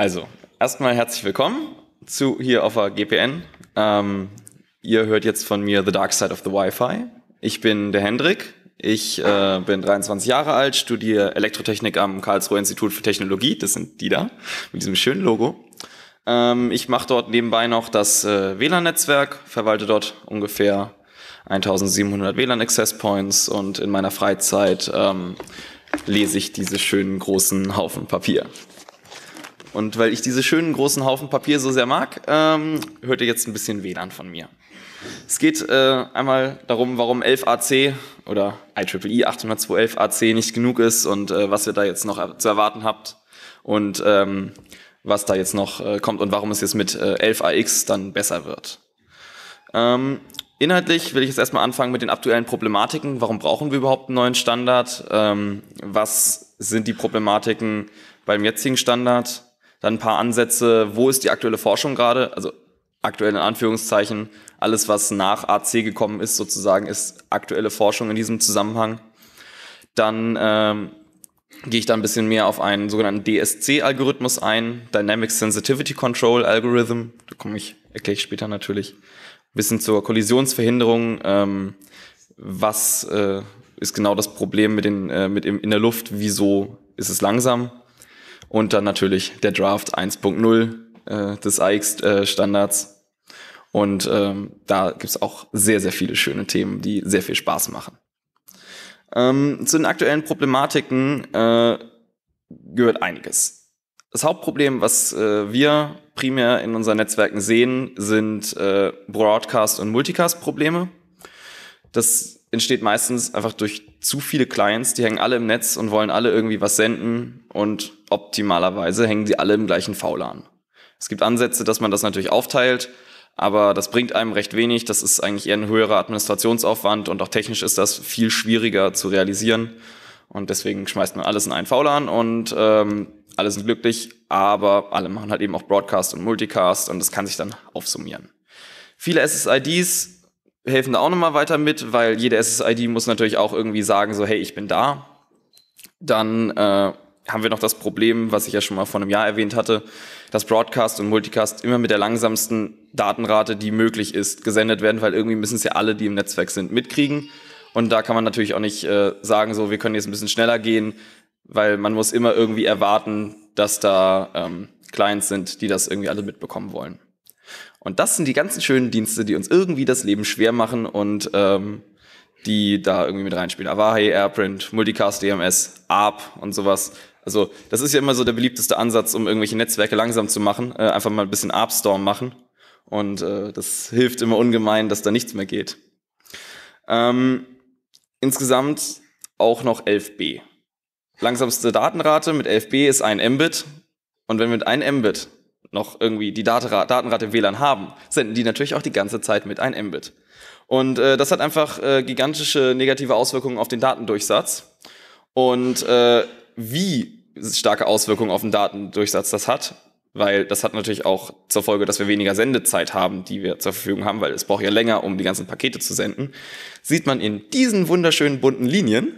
Also, erstmal herzlich willkommen zu hier auf der GPN. Ähm, ihr hört jetzt von mir The Dark Side of the Wi-Fi. Ich bin der Hendrik. Ich äh, bin 23 Jahre alt, studiere Elektrotechnik am Karlsruher Institut für Technologie. Das sind die da mit diesem schönen Logo. Ähm, ich mache dort nebenbei noch das äh, WLAN-Netzwerk, verwalte dort ungefähr 1700 WLAN-Access Points und in meiner Freizeit ähm, lese ich diese schönen großen Haufen Papier. Und weil ich diese schönen großen Haufen Papier so sehr mag, ähm, hört ihr jetzt ein bisschen WLAN von mir. Es geht äh, einmal darum, warum 11AC oder IEEE 802.11ac nicht genug ist und äh, was ihr da jetzt noch zu erwarten habt und ähm, was da jetzt noch äh, kommt und warum es jetzt mit 11AX äh, dann besser wird. Ähm, Inhaltlich will ich jetzt erstmal anfangen mit den aktuellen Problematiken. Warum brauchen wir überhaupt einen neuen Standard? Ähm, was sind die Problematiken beim jetzigen Standard? Dann ein paar Ansätze, wo ist die aktuelle Forschung gerade? Also aktuell in Anführungszeichen, alles, was nach AC gekommen ist, sozusagen, ist aktuelle Forschung in diesem Zusammenhang. Dann ähm, gehe ich da ein bisschen mehr auf einen sogenannten DSC-Algorithmus ein, Dynamic Sensitivity Control Algorithm. Da komme ich, erkläre ich später natürlich. Ein bisschen zur Kollisionsverhinderung. Ähm, was äh, ist genau das Problem mit, den, äh, mit im, in der Luft? Wieso ist es langsam? Und dann natürlich der Draft 1.0 äh, des AX-Standards. Äh, und ähm, da gibt's auch sehr, sehr viele schöne Themen, die sehr viel Spaß machen. Ähm, zu den aktuellen Problematiken äh, gehört einiges. Das Hauptproblem, was äh, wir primär in unseren Netzwerken sehen, sind äh, Broadcast- und Multicast-Probleme. Das entsteht meistens einfach durch zu viele Clients, die hängen alle im Netz und wollen alle irgendwie was senden und optimalerweise hängen sie alle im gleichen VLAN. Es gibt Ansätze, dass man das natürlich aufteilt, aber das bringt einem recht wenig. Das ist eigentlich eher ein höherer Administrationsaufwand und auch technisch ist das viel schwieriger zu realisieren. Und deswegen schmeißt man alles in einen VLAN und ähm, alle sind glücklich, aber alle machen halt eben auch Broadcast und Multicast und das kann sich dann aufsummieren. Viele SSIDs helfen da auch nochmal weiter mit, weil jede SSID muss natürlich auch irgendwie sagen, so, hey, ich bin da. Dann äh, haben wir noch das Problem, was ich ja schon mal vor einem Jahr erwähnt hatte, dass Broadcast und Multicast immer mit der langsamsten Datenrate, die möglich ist, gesendet werden, weil irgendwie müssen es ja alle, die im Netzwerk sind, mitkriegen. Und da kann man natürlich auch nicht äh, sagen, so, wir können jetzt ein bisschen schneller gehen, weil man muss immer irgendwie erwarten, dass da ähm, Clients sind, die das irgendwie alle mitbekommen wollen. Und das sind die ganzen schönen Dienste, die uns irgendwie das Leben schwer machen und ähm, die da irgendwie mit reinspielen. Avahi, Airprint, Multicast DMS, e ARP und sowas. Also das ist ja immer so der beliebteste Ansatz, um irgendwelche Netzwerke langsam zu machen. Äh, einfach mal ein bisschen ARP-Storm machen. Und äh, das hilft immer ungemein, dass da nichts mehr geht. Ähm, insgesamt auch noch 11b. Langsamste Datenrate mit 11b ist ein Mbit. Und wenn wir mit einem Mbit noch irgendwie die Datenrate im WLAN haben, senden die natürlich auch die ganze Zeit mit ein Mbit. Und äh, das hat einfach äh, gigantische negative Auswirkungen auf den Datendurchsatz. Und äh, wie starke Auswirkungen auf den Datendurchsatz das hat, weil das hat natürlich auch zur Folge, dass wir weniger Sendezeit haben, die wir zur Verfügung haben, weil es braucht ja länger, um die ganzen Pakete zu senden, sieht man in diesen wunderschönen bunten Linien.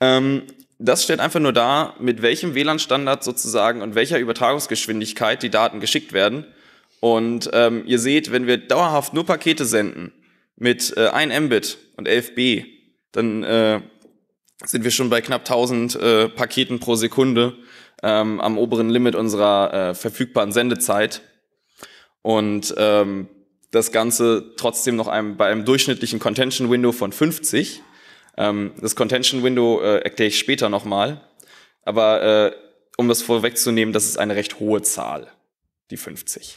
Ähm, das stellt einfach nur dar, mit welchem WLAN-Standard sozusagen und welcher Übertragungsgeschwindigkeit die Daten geschickt werden. Und ähm, ihr seht, wenn wir dauerhaft nur Pakete senden mit äh, 1 Mbit und 11b, dann äh, sind wir schon bei knapp 1000 äh, Paketen pro Sekunde ähm, am oberen Limit unserer äh, verfügbaren Sendezeit. Und ähm, das Ganze trotzdem noch einem, bei einem durchschnittlichen Contention-Window von 50. Ähm, das Contention Window äh, erkläre ich später nochmal. Aber äh, um das vorwegzunehmen, das ist eine recht hohe Zahl, die 50.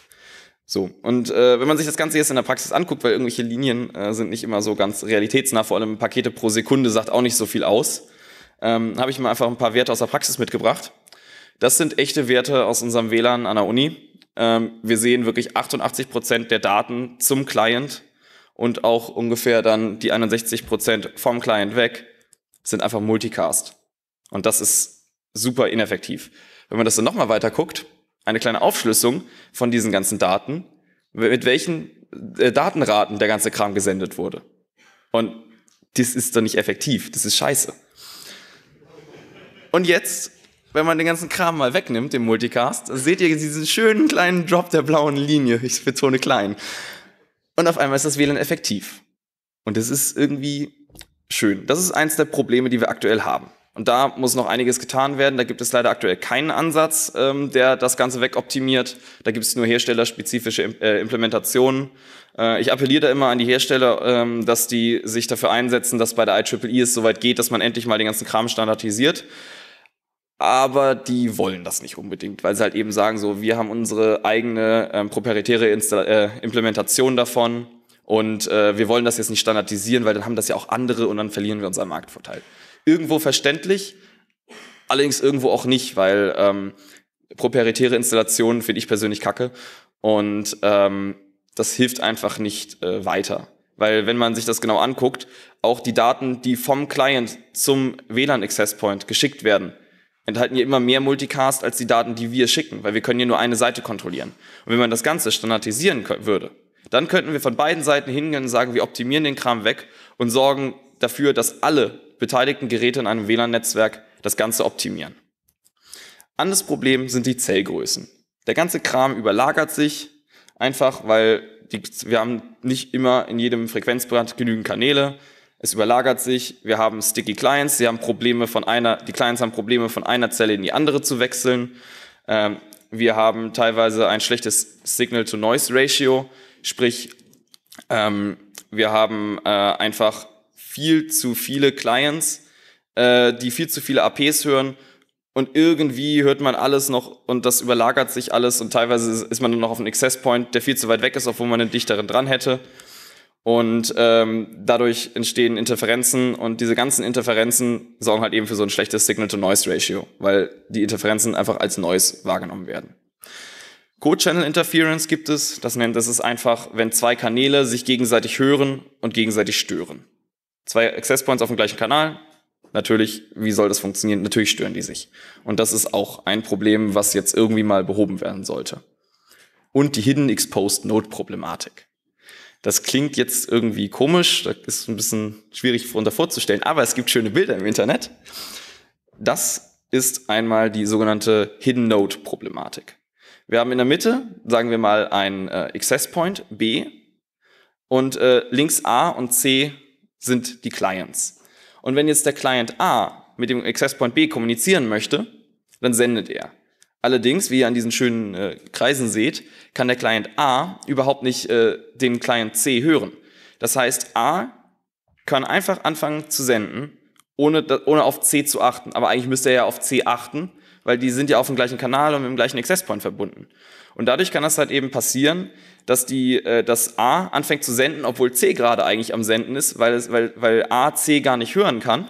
So, und äh, wenn man sich das Ganze jetzt in der Praxis anguckt, weil irgendwelche Linien äh, sind nicht immer so ganz realitätsnah, vor allem Pakete pro Sekunde sagt auch nicht so viel aus, ähm, habe ich mal einfach ein paar Werte aus der Praxis mitgebracht. Das sind echte Werte aus unserem WLAN an der Uni. Ähm, wir sehen wirklich 88 Prozent der Daten zum Client und auch ungefähr dann die 61 Prozent vom Client weg sind einfach Multicast. Und das ist super ineffektiv. Wenn man das dann nochmal weiter guckt, eine kleine Aufschlüsselung von diesen ganzen Daten, mit welchen äh, Datenraten der ganze Kram gesendet wurde. Und das ist dann nicht effektiv, das ist scheiße. Und jetzt, wenn man den ganzen Kram mal wegnimmt, den Multicast, seht ihr diesen schönen kleinen Drop der blauen Linie. Ich betone klein und auf einmal ist das WLAN effektiv. Und das ist irgendwie schön. Das ist eins der Probleme, die wir aktuell haben. Und da muss noch einiges getan werden. Da gibt es leider aktuell keinen Ansatz, ähm, der das Ganze wegoptimiert. Da gibt es nur herstellerspezifische äh, Implementationen. Äh, ich appelliere da immer an die Hersteller, ähm, dass die sich dafür einsetzen, dass bei der IEEE es soweit geht, dass man endlich mal den ganzen Kram standardisiert aber die wollen das nicht unbedingt, weil sie halt eben sagen, so, wir haben unsere eigene ähm, proprietäre Insta äh, Implementation davon und äh, wir wollen das jetzt nicht standardisieren, weil dann haben das ja auch andere und dann verlieren wir unseren Marktvorteil. Irgendwo verständlich, allerdings irgendwo auch nicht, weil ähm, proprietäre Installationen finde ich persönlich kacke und ähm, das hilft einfach nicht äh, weiter. Weil wenn man sich das genau anguckt, auch die Daten, die vom Client zum WLAN-Access-Point geschickt werden, enthalten ja immer mehr Multicast als die Daten, die wir schicken, weil wir können ja nur eine Seite kontrollieren. Und wenn man das Ganze standardisieren würde, dann könnten wir von beiden Seiten hingehen und sagen, wir optimieren den Kram weg und sorgen dafür, dass alle beteiligten Geräte in einem WLAN-Netzwerk das Ganze optimieren. Anderes Problem sind die Zellgrößen. Der ganze Kram überlagert sich, einfach weil die, wir haben nicht immer in jedem Frequenzband genügend Kanäle es überlagert sich, wir haben sticky Clients, sie haben Probleme von einer, die Clients haben Probleme von einer Zelle in die andere zu wechseln. Ähm, wir haben teilweise ein schlechtes Signal-to-Noise-Ratio, sprich, ähm, wir haben äh, einfach viel zu viele Clients, äh, die viel zu viele APs hören und irgendwie hört man alles noch und das überlagert sich alles und teilweise ist man nur noch auf einem Access Point, der viel zu weit weg ist, obwohl man einen dichteren dran hätte. Und ähm, dadurch entstehen Interferenzen und diese ganzen Interferenzen sorgen halt eben für so ein schlechtes Signal-to-Noise-Ratio, weil die Interferenzen einfach als Noise wahrgenommen werden. Code-Channel-Interference gibt es, das nennt es ist einfach, wenn zwei Kanäle sich gegenseitig hören und gegenseitig stören. Zwei Access Points auf dem gleichen Kanal, natürlich, wie soll das funktionieren? Natürlich stören die sich. Und das ist auch ein Problem, was jetzt irgendwie mal behoben werden sollte. Und die Hidden Exposed Node Problematik. Das klingt jetzt irgendwie komisch, das ist ein bisschen schwierig unter vorzustellen, aber es gibt schöne Bilder im Internet. Das ist einmal die sogenannte Hidden Node Problematik. Wir haben in der Mitte, sagen wir mal, ein äh, Access Point B und äh, links A und C sind die Clients. Und wenn jetzt der Client A mit dem Access Point B kommunizieren möchte, dann sendet er. Allerdings, wie ihr an diesen schönen äh, Kreisen seht, kann der Client A überhaupt nicht äh, den Client C hören. Das heißt, A kann einfach anfangen zu senden, ohne, ohne auf C zu achten. Aber eigentlich müsste er ja auf C achten, weil die sind ja auf dem gleichen Kanal und mit dem gleichen Access Point verbunden. Und dadurch kann das halt eben passieren, dass die, äh, dass A anfängt zu senden, obwohl C gerade eigentlich am Senden ist, weil, es, weil, weil A C gar nicht hören kann.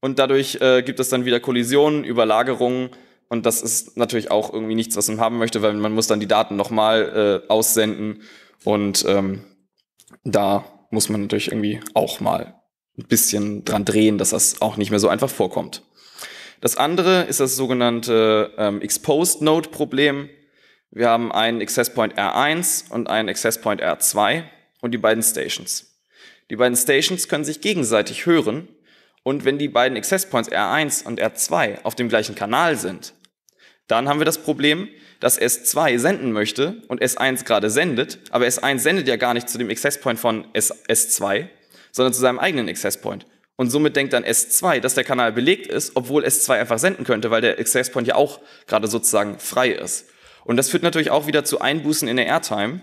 Und dadurch äh, gibt es dann wieder Kollisionen, Überlagerungen und das ist natürlich auch irgendwie nichts, was man haben möchte, weil man muss dann die Daten nochmal äh, aussenden. Und ähm, da muss man natürlich irgendwie auch mal ein bisschen dran drehen, dass das auch nicht mehr so einfach vorkommt. Das andere ist das sogenannte ähm, Exposed Node Problem. Wir haben einen Access Point R1 und einen Access Point R2 und die beiden Stations. Die beiden Stations können sich gegenseitig hören und wenn die beiden Access Points R1 und R2 auf dem gleichen Kanal sind, dann haben wir das Problem, dass S2 senden möchte und S1 gerade sendet, aber S1 sendet ja gar nicht zu dem Access Point von S 2 sondern zu seinem eigenen Access Point. Und somit denkt dann S2, dass der Kanal belegt ist, obwohl S2 einfach senden könnte, weil der Access Point ja auch gerade sozusagen frei ist. Und das führt natürlich auch wieder zu Einbußen in der Airtime,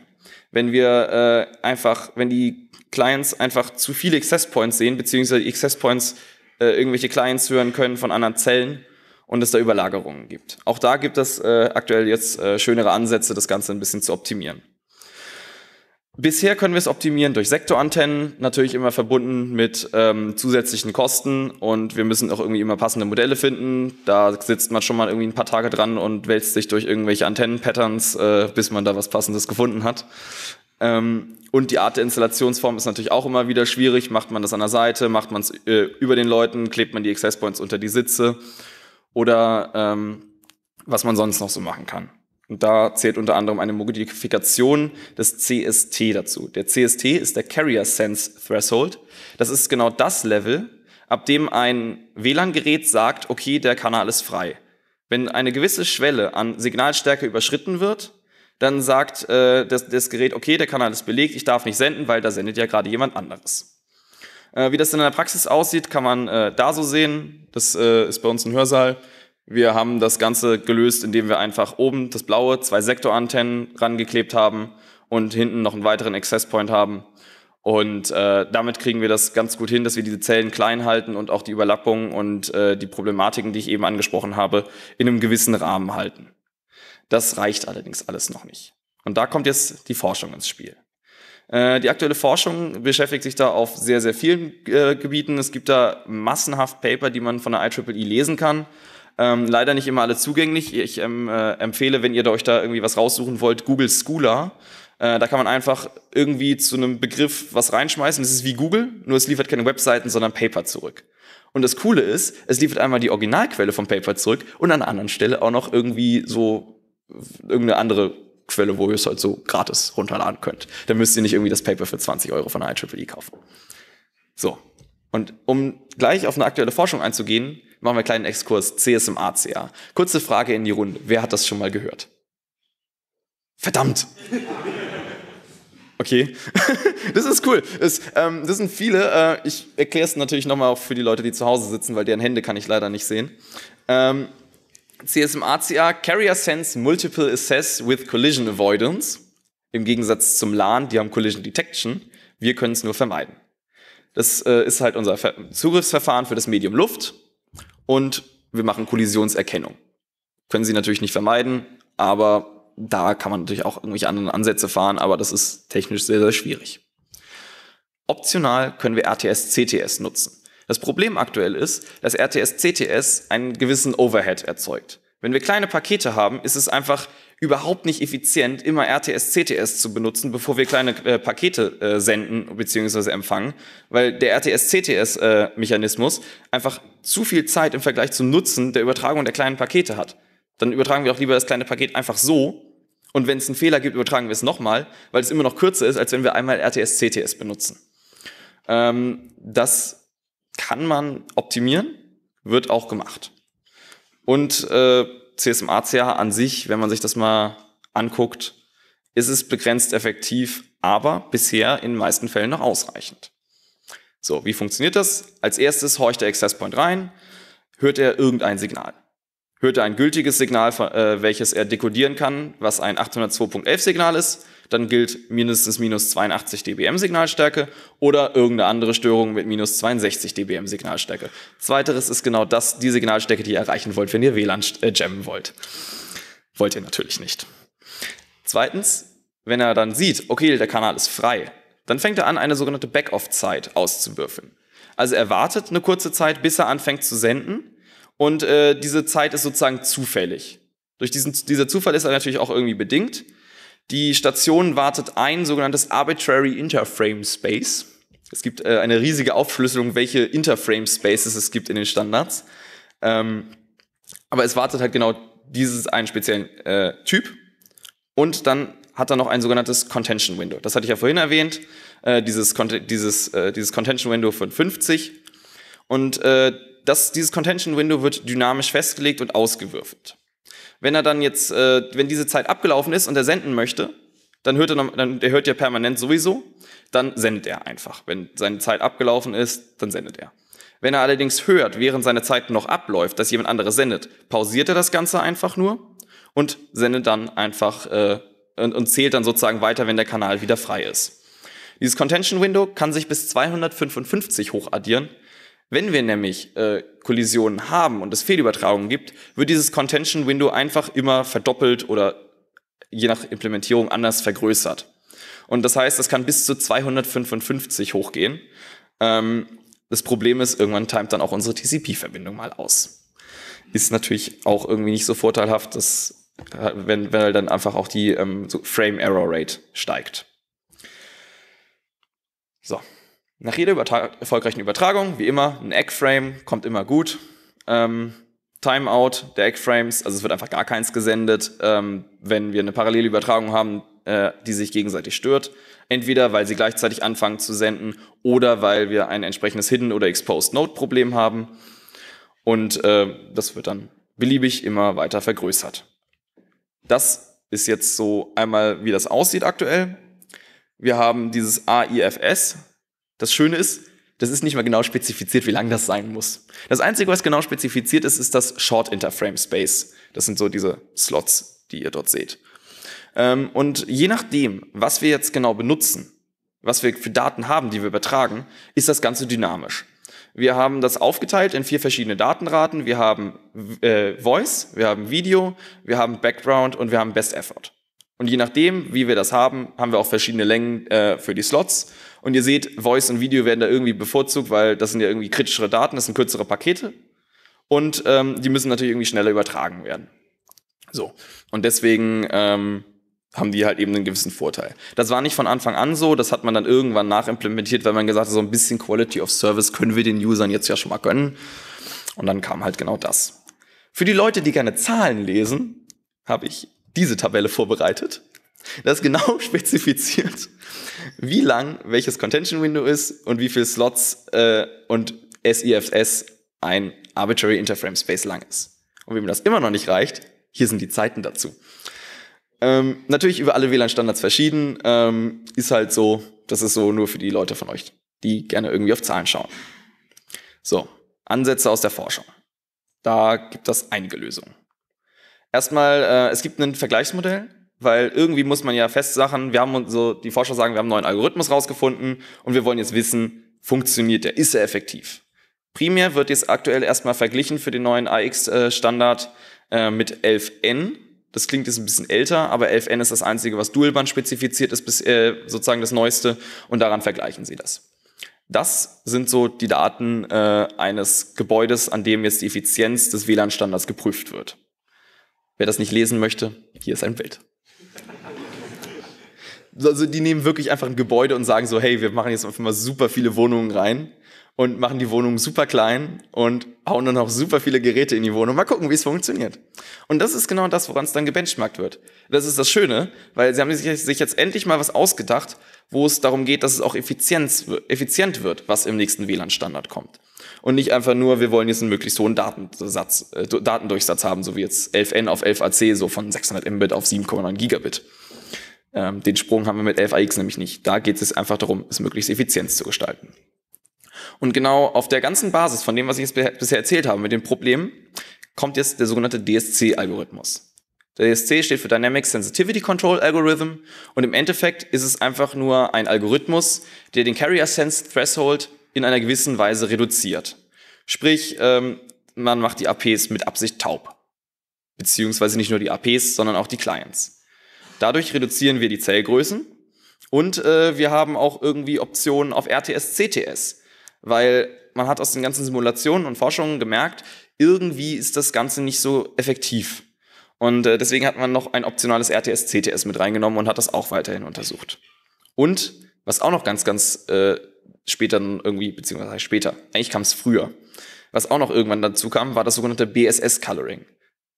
wenn wir äh, einfach, wenn die Clients einfach zu viele Access Points sehen, beziehungsweise die Access Points äh, irgendwelche Clients hören können von anderen Zellen und es da Überlagerungen gibt. Auch da gibt es äh, aktuell jetzt äh, schönere Ansätze, das Ganze ein bisschen zu optimieren. Bisher können wir es optimieren durch Sektorantennen, natürlich immer verbunden mit ähm, zusätzlichen Kosten und wir müssen auch irgendwie immer passende Modelle finden. Da sitzt man schon mal irgendwie ein paar Tage dran und wälzt sich durch irgendwelche Antennenpatterns, äh, bis man da was Passendes gefunden hat. Ähm, und die Art der Installationsform ist natürlich auch immer wieder schwierig. Macht man das an der Seite, macht man es äh, über den Leuten, klebt man die Access Points unter die Sitze oder ähm, was man sonst noch so machen kann. Und da zählt unter anderem eine Modifikation des CST dazu. Der CST ist der Carrier Sense Threshold. Das ist genau das Level, ab dem ein WLAN-Gerät sagt, okay, der Kanal ist frei. Wenn eine gewisse Schwelle an Signalstärke überschritten wird, dann sagt äh, das, das Gerät, okay, der Kanal ist belegt, ich darf nicht senden, weil da sendet ja gerade jemand anderes. Äh, wie das dann in der Praxis aussieht, kann man äh, da so sehen. Das äh, ist bei uns ein Hörsaal. Wir haben das Ganze gelöst, indem wir einfach oben das blaue, zwei Sektorantennen rangeklebt haben und hinten noch einen weiteren Access Point haben. Und äh, damit kriegen wir das ganz gut hin, dass wir diese Zellen klein halten und auch die Überlappungen und äh, die Problematiken, die ich eben angesprochen habe, in einem gewissen Rahmen halten. Das reicht allerdings alles noch nicht. Und da kommt jetzt die Forschung ins Spiel. Äh, die aktuelle Forschung beschäftigt sich da auf sehr, sehr vielen äh, Gebieten. Es gibt da massenhaft Paper, die man von der IEEE lesen kann. Ähm, leider nicht immer alle zugänglich. Ich ähm, äh, empfehle, wenn ihr da euch da irgendwie was raussuchen wollt, Google Scholar. Äh, da kann man einfach irgendwie zu einem Begriff was reinschmeißen. Das ist wie Google, nur es liefert keine Webseiten, sondern Paper zurück. Und das Coole ist, es liefert einmal die Originalquelle vom Paper zurück und an einer anderen Stelle auch noch irgendwie so irgendeine andere Quelle, wo ihr es halt so gratis runterladen könnt. Dann müsst ihr nicht irgendwie das Paper für 20 Euro von der IEEE e kaufen. So. Und um gleich auf eine aktuelle Forschung einzugehen, machen wir einen kleinen Exkurs CSMA-CA. Kurze Frage in die Runde. Wer hat das schon mal gehört? Verdammt! Okay, das ist cool. Das, ähm, das sind viele. Äh, ich erkläre es natürlich nochmal auch für die Leute, die zu Hause sitzen, weil deren Hände kann ich leider nicht sehen. Ähm, CSMACA Carrier Sense Multiple Assess with Collision Avoidance. Im Gegensatz zum LAN, die haben Collision Detection. Wir können es nur vermeiden. Das äh, ist halt unser Ver Zugriffsverfahren für das Medium Luft und wir machen Kollisionserkennung. Können Sie natürlich nicht vermeiden, aber da kann man natürlich auch irgendwelche anderen Ansätze fahren, aber das ist technisch sehr, sehr schwierig. Optional können wir RTS-CTS nutzen. Das Problem aktuell ist, dass RTS-CTS einen gewissen Overhead erzeugt. Wenn wir kleine Pakete haben, ist es einfach überhaupt nicht effizient, immer RTS-CTS zu benutzen, bevor wir kleine äh, Pakete äh, senden bzw. empfangen, weil der RTS-CTS-Mechanismus äh, einfach zu viel Zeit im Vergleich zum Nutzen der Übertragung der kleinen Pakete hat. Dann übertragen wir auch lieber das kleine Paket einfach so und wenn es einen Fehler gibt, übertragen wir es nochmal, weil es immer noch kürzer ist, als wenn wir einmal RTS-CTS benutzen. Ähm, das kann man optimieren, wird auch gemacht. Und äh, CSMA-CH an sich, wenn man sich das mal anguckt, ist es begrenzt effektiv, aber bisher in den meisten Fällen noch ausreichend. So, wie funktioniert das? Als erstes horcht der Access Point rein, hört er irgendein Signal hört er ein gültiges Signal, äh, welches er dekodieren kann, was ein 802.11-Signal ist, dann gilt mindestens minus 82 dBm Signalstärke oder irgendeine andere Störung mit minus 62 dBm Signalstärke. Zweiteres ist genau das, die Signalstärke, die ihr erreichen wollt, wenn ihr WLAN äh, jammen wollt. Wollt ihr natürlich nicht. Zweitens, wenn er dann sieht, okay, der Kanal ist frei, dann fängt er an, eine sogenannte Backoff-Zeit auszuwürfeln. Also er wartet eine kurze Zeit, bis er anfängt zu senden und äh, diese Zeit ist sozusagen zufällig. Durch diesen, dieser Zufall ist er natürlich auch irgendwie bedingt. Die Station wartet ein sogenanntes Arbitrary Interframe Space. Es gibt äh, eine riesige Aufschlüsselung, welche Interframe Spaces es gibt in den Standards. Ähm, aber es wartet halt genau dieses einen speziellen äh, Typ. Und dann hat er noch ein sogenanntes Contention Window. Das hatte ich ja vorhin erwähnt. Äh, dieses, dieses, äh, dieses Contention Window von 50. Und äh, das, dieses Contention Window wird dynamisch festgelegt und ausgewürfelt. Wenn er dann jetzt, äh, wenn diese Zeit abgelaufen ist und er senden möchte, dann hört er, noch, dann, der hört ja permanent sowieso, dann sendet er einfach. Wenn seine Zeit abgelaufen ist, dann sendet er. Wenn er allerdings hört, während seine Zeit noch abläuft, dass jemand anderes sendet, pausiert er das Ganze einfach nur und sendet dann einfach äh, und, und zählt dann sozusagen weiter, wenn der Kanal wieder frei ist. Dieses Contention Window kann sich bis 255 hochaddieren, wenn wir nämlich äh, Kollisionen haben und es Fehlübertragungen gibt, wird dieses Contention Window einfach immer verdoppelt oder je nach Implementierung anders vergrößert. Und das heißt, es kann bis zu 255 hochgehen. Ähm, das Problem ist, irgendwann timet dann auch unsere TCP-Verbindung mal aus. Ist natürlich auch irgendwie nicht so vorteilhaft, dass, äh, wenn, wenn halt dann einfach auch die ähm, so Frame Error Rate steigt. So, nach jeder übertra erfolgreichen Übertragung, wie immer, ein Eggframe kommt immer gut. Ähm, Timeout der Eggframes, also es wird einfach gar keins gesendet, ähm, wenn wir eine parallele Übertragung haben, äh, die sich gegenseitig stört. Entweder weil sie gleichzeitig anfangen zu senden oder weil wir ein entsprechendes Hidden- oder Exposed-Node-Problem haben. Und äh, das wird dann beliebig immer weiter vergrößert. Das ist jetzt so einmal, wie das aussieht aktuell. Wir haben dieses AIFS, das Schöne ist, das ist nicht mal genau spezifiziert, wie lang das sein muss. Das Einzige, was genau spezifiziert ist, ist das Short Interframe Space. Das sind so diese Slots, die ihr dort seht. Ähm, und je nachdem, was wir jetzt genau benutzen, was wir für Daten haben, die wir übertragen, ist das Ganze dynamisch. Wir haben das aufgeteilt in vier verschiedene Datenraten. Wir haben äh, Voice, wir haben Video, wir haben Background und wir haben Best Effort. Und je nachdem, wie wir das haben, haben wir auch verschiedene Längen äh, für die Slots. Und ihr seht, Voice und Video werden da irgendwie bevorzugt, weil das sind ja irgendwie kritischere Daten, das sind kürzere Pakete. Und ähm, die müssen natürlich irgendwie schneller übertragen werden. So. Und deswegen ähm, haben die halt eben einen gewissen Vorteil. Das war nicht von Anfang an so, das hat man dann irgendwann nachimplementiert, weil man gesagt hat, so ein bisschen Quality of Service können wir den Usern jetzt ja schon mal gönnen. Und dann kam halt genau das. Für die Leute, die gerne Zahlen lesen, habe ich diese Tabelle vorbereitet. Das genau spezifiziert, wie lang welches Contention Window ist und wie viele Slots äh, und SIFS ein Arbitrary Interframe Space lang ist. Und mir das immer noch nicht reicht, hier sind die Zeiten dazu. Ähm, natürlich über alle WLAN-Standards verschieden, ähm, ist halt so, das ist so nur für die Leute von euch, die gerne irgendwie auf Zahlen schauen. So, Ansätze aus der Forschung. Da gibt es einige Lösungen. Erstmal, äh, es gibt ein Vergleichsmodell, weil irgendwie muss man ja festsachen, wir haben so, die Forscher sagen, wir haben einen neuen Algorithmus rausgefunden und wir wollen jetzt wissen, funktioniert der, ist er effektiv? Primär wird jetzt aktuell erstmal verglichen für den neuen AX-Standard äh, mit 11N. Das klingt jetzt ein bisschen älter, aber 11N ist das einzige, was Dualband spezifiziert ist, bis, äh, sozusagen das neueste, und daran vergleichen sie das. Das sind so die Daten äh, eines Gebäudes, an dem jetzt die Effizienz des WLAN-Standards geprüft wird. Wer das nicht lesen möchte, hier ist ein Bild. Also die nehmen wirklich einfach ein Gebäude und sagen so, hey, wir machen jetzt auf einmal super viele Wohnungen rein und machen die Wohnungen super klein und hauen dann auch super viele Geräte in die Wohnung. Mal gucken, wie es funktioniert. Und das ist genau das, woran es dann gebenchmarkt wird. Das ist das Schöne, weil sie haben sich jetzt endlich mal was ausgedacht, wo es darum geht, dass es auch effizient wird, was im nächsten WLAN-Standard kommt und nicht einfach nur, wir wollen jetzt einen möglichst hohen Datensatz, äh, Datendurchsatz haben, so wie jetzt 11n auf 11ac, so von 600 Mbit auf 7,9 Gigabit. Ähm, den Sprung haben wir mit 11ax nämlich nicht. Da geht es einfach darum, es möglichst effizient zu gestalten. Und genau auf der ganzen Basis von dem, was ich jetzt bisher erzählt habe, mit dem Problem, kommt jetzt der sogenannte DSC-Algorithmus. Der DSC steht für Dynamic Sensitivity Control Algorithm und im Endeffekt ist es einfach nur ein Algorithmus, der den Carrier Sense Threshold in einer gewissen Weise reduziert. Sprich, ähm, man macht die APs mit Absicht taub. Beziehungsweise nicht nur die APs, sondern auch die Clients. Dadurch reduzieren wir die Zellgrößen und äh, wir haben auch irgendwie Optionen auf RTS, CTS. Weil man hat aus den ganzen Simulationen und Forschungen gemerkt, irgendwie ist das Ganze nicht so effektiv. Und äh, deswegen hat man noch ein optionales RTS, CTS mit reingenommen und hat das auch weiterhin untersucht. Und was auch noch ganz, ganz äh, später dann irgendwie, beziehungsweise später, eigentlich kam es früher. Was auch noch irgendwann dazu kam, war das sogenannte BSS Coloring,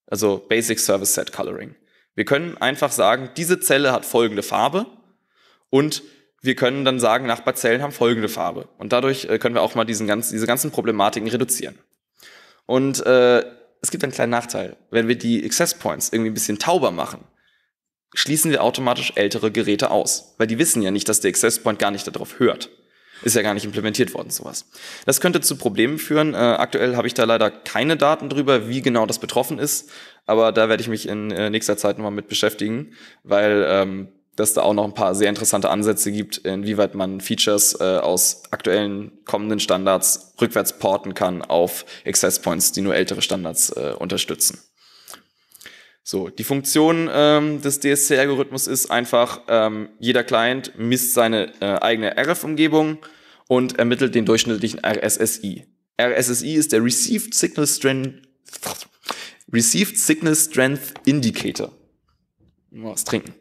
also Basic Service Set Coloring. Wir können einfach sagen, diese Zelle hat folgende Farbe und wir können dann sagen, Nachbarzellen haben folgende Farbe. Und dadurch äh, können wir auch mal diesen ganzen, diese ganzen Problematiken reduzieren. Und äh, es gibt einen kleinen Nachteil. Wenn wir die Access Points irgendwie ein bisschen tauber machen, schließen wir automatisch ältere Geräte aus, weil die wissen ja nicht, dass der Access Point gar nicht darauf hört. Ist ja gar nicht implementiert worden, sowas. Das könnte zu Problemen führen. Äh, aktuell habe ich da leider keine Daten drüber, wie genau das betroffen ist. Aber da werde ich mich in äh, nächster Zeit nochmal mit beschäftigen, weil ähm, dass da auch noch ein paar sehr interessante Ansätze gibt, inwieweit man Features äh, aus aktuellen kommenden Standards rückwärts porten kann auf Access Points, die nur ältere Standards äh, unterstützen. So, die Funktion ähm, des DSC-Algorithmus ist einfach, ähm, jeder Client misst seine äh, eigene RF-Umgebung und ermittelt den durchschnittlichen RSSI. RSSI ist der Received Signal Strength, Received Signal Strength Indicator. Mal was trinken.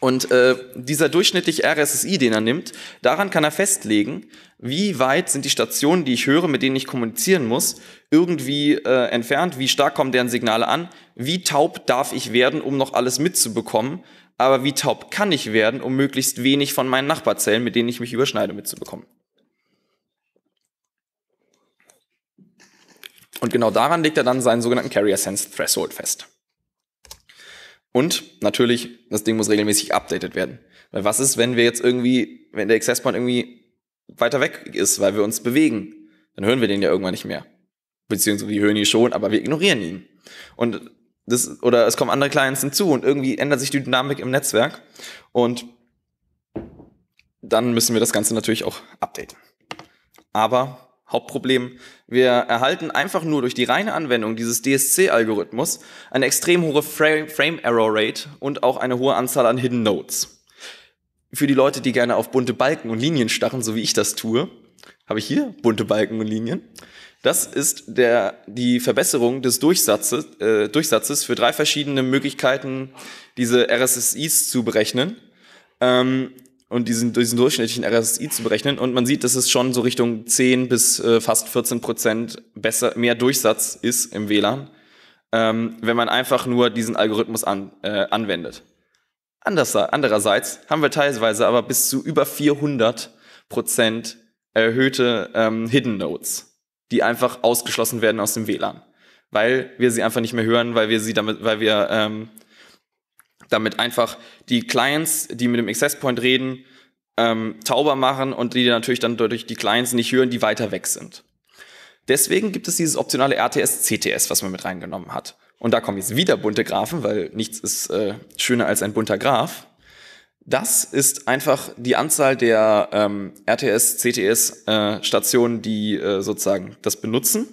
Und äh, dieser durchschnittliche RSSI, den er nimmt, daran kann er festlegen, wie weit sind die Stationen, die ich höre, mit denen ich kommunizieren muss, irgendwie äh, entfernt, wie stark kommen deren Signale an, wie taub darf ich werden, um noch alles mitzubekommen, aber wie taub kann ich werden, um möglichst wenig von meinen Nachbarzellen, mit denen ich mich überschneide, mitzubekommen. Und genau daran legt er dann seinen sogenannten Carrier Sense Threshold fest. Und natürlich, das Ding muss regelmäßig updated werden. Weil was ist, wenn wir jetzt irgendwie, wenn der Access Point irgendwie weiter weg ist, weil wir uns bewegen, dann hören wir den ja irgendwann nicht mehr. Beziehungsweise wir hören ihn schon, aber wir ignorieren ihn. Und das, oder es kommen andere Clients hinzu und irgendwie ändert sich die Dynamik im Netzwerk. Und dann müssen wir das Ganze natürlich auch updaten. Aber Hauptproblem, wir erhalten einfach nur durch die reine Anwendung dieses DSC-Algorithmus eine extrem hohe Frame-Error-Rate und auch eine hohe Anzahl an Hidden Notes. Für die Leute, die gerne auf bunte Balken und Linien starren, so wie ich das tue, habe ich hier bunte Balken und Linien. Das ist der, die Verbesserung des Durchsatzes, äh, Durchsatzes für drei verschiedene Möglichkeiten, diese RSSIs zu berechnen. Ähm, und diesen, diesen durchschnittlichen RSI zu berechnen. Und man sieht, dass es schon so Richtung 10 bis äh, fast 14 Prozent besser, mehr Durchsatz ist im WLAN, ähm, wenn man einfach nur diesen Algorithmus an, äh, anwendet. Anders, andererseits haben wir teilweise aber bis zu über 400 Prozent erhöhte ähm, Hidden Nodes, die einfach ausgeschlossen werden aus dem WLAN, weil wir sie einfach nicht mehr hören, weil wir sie damit, weil wir ähm, damit einfach die Clients, die mit dem Access Point reden, ähm, tauber machen und die natürlich dann dadurch die Clients nicht hören, die weiter weg sind. Deswegen gibt es dieses optionale RTS-CTS, was man mit reingenommen hat. Und da kommen jetzt wieder bunte Graphen, weil nichts ist äh, schöner als ein bunter Graph. Das ist einfach die Anzahl der ähm, RTS-CTS-Stationen, äh, die äh, sozusagen das benutzen.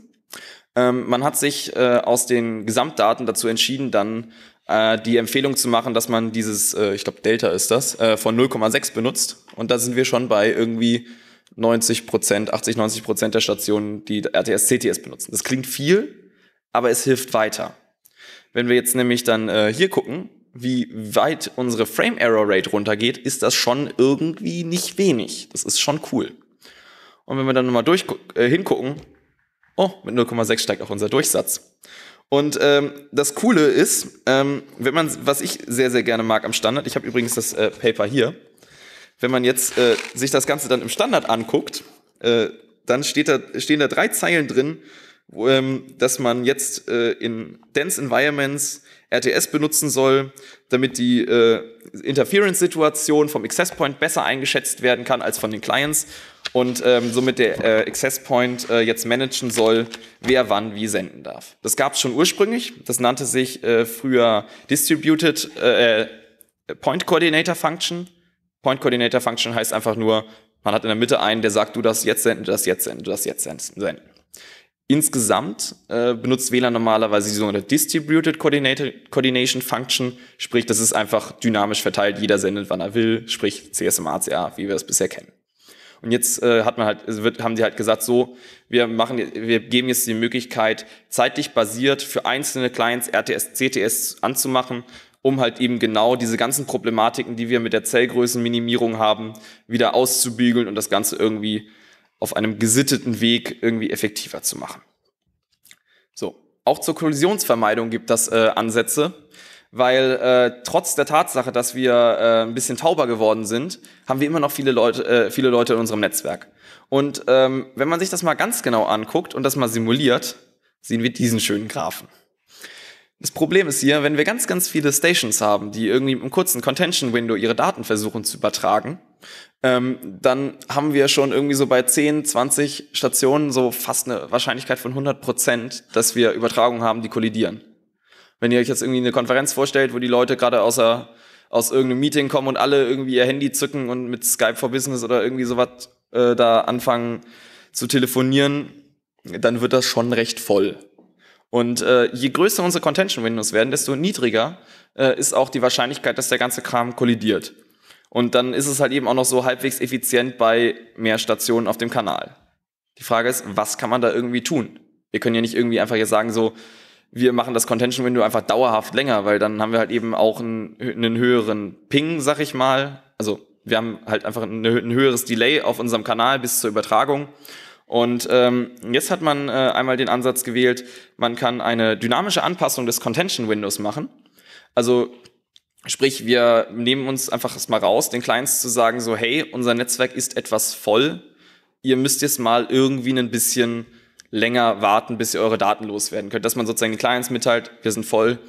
Ähm, man hat sich äh, aus den Gesamtdaten dazu entschieden, dann äh, die Empfehlung zu machen, dass man dieses, äh, ich glaube Delta ist das, äh, von 0,6 benutzt. Und da sind wir schon bei irgendwie 90 Prozent, 80, 90 Prozent der Stationen, die RTS, CTS benutzen. Das klingt viel, aber es hilft weiter. Wenn wir jetzt nämlich dann äh, hier gucken, wie weit unsere Frame Error Rate runtergeht, ist das schon irgendwie nicht wenig. Das ist schon cool. Und wenn wir dann nochmal durch, äh, hingucken, oh, mit 0,6 steigt auch unser Durchsatz. Und ähm, das Coole ist, ähm, wenn man, was ich sehr, sehr gerne mag am Standard, ich habe übrigens das äh, Paper hier, wenn man jetzt äh, sich das Ganze dann im Standard anguckt, äh, dann steht da, stehen da drei Zeilen drin, wo, ähm, dass man jetzt äh, in Dense Environments RTS benutzen soll, damit die äh, Interference-Situation vom Access Point besser eingeschätzt werden kann als von den Clients und ähm, somit der äh, Access Point äh, jetzt managen soll, wer wann wie senden darf. Das gab es schon ursprünglich. Das nannte sich äh, früher Distributed äh, Point Coordinator Function. Point Coordinator Function heißt einfach nur, man hat in der Mitte einen, der sagt, du das jetzt senden, du das jetzt senden, du das jetzt senden. Insgesamt äh, benutzt WLAN normalerweise die sogenannte Distributed Coordination Function, sprich, das ist einfach dynamisch verteilt, jeder sendet, wann er will, sprich CSMA, CA, wie wir es bisher kennen. Und jetzt äh, hat man halt, wird, haben sie halt gesagt, so, wir machen, wir geben jetzt die Möglichkeit, zeitlich basiert für einzelne Clients RTS, CTS anzumachen, um halt eben genau diese ganzen Problematiken, die wir mit der Zellgrößenminimierung haben, wieder auszubügeln und das Ganze irgendwie auf einem gesitteten Weg irgendwie effektiver zu machen. So, auch zur Kollisionsvermeidung gibt das äh, Ansätze, weil äh, trotz der Tatsache, dass wir äh, ein bisschen tauber geworden sind, haben wir immer noch viele Leute, äh, viele Leute in unserem Netzwerk. Und ähm, wenn man sich das mal ganz genau anguckt und das mal simuliert, sehen wir diesen schönen Graphen. Das Problem ist hier, wenn wir ganz, ganz viele Stations haben, die irgendwie im kurzen Contention-Window ihre Daten versuchen zu übertragen, ähm, dann haben wir schon irgendwie so bei 10, 20 Stationen so fast eine Wahrscheinlichkeit von 100 Prozent, dass wir Übertragungen haben, die kollidieren. Wenn ihr euch jetzt irgendwie eine Konferenz vorstellt, wo die Leute gerade außer, aus irgendeinem Meeting kommen und alle irgendwie ihr Handy zücken und mit Skype for Business oder irgendwie sowas äh, da anfangen zu telefonieren, dann wird das schon recht voll. Und äh, je größer unsere Contention Windows werden, desto niedriger äh, ist auch die Wahrscheinlichkeit, dass der ganze Kram kollidiert. Und dann ist es halt eben auch noch so halbwegs effizient bei mehr Stationen auf dem Kanal. Die Frage ist, was kann man da irgendwie tun? Wir können ja nicht irgendwie einfach jetzt sagen, so, wir machen das Contention Window einfach dauerhaft länger, weil dann haben wir halt eben auch einen, einen höheren Ping, sag ich mal. Also wir haben halt einfach ein, ein höheres Delay auf unserem Kanal bis zur Übertragung. Und ähm, jetzt hat man äh, einmal den Ansatz gewählt, man kann eine dynamische Anpassung des Contention Windows machen. Also Sprich, wir nehmen uns einfach erstmal raus, den Clients zu sagen, so, hey, unser Netzwerk ist etwas voll. Ihr müsst jetzt mal irgendwie ein bisschen länger warten, bis ihr eure Daten loswerden könnt. Dass man sozusagen den Clients mitteilt, wir sind voll,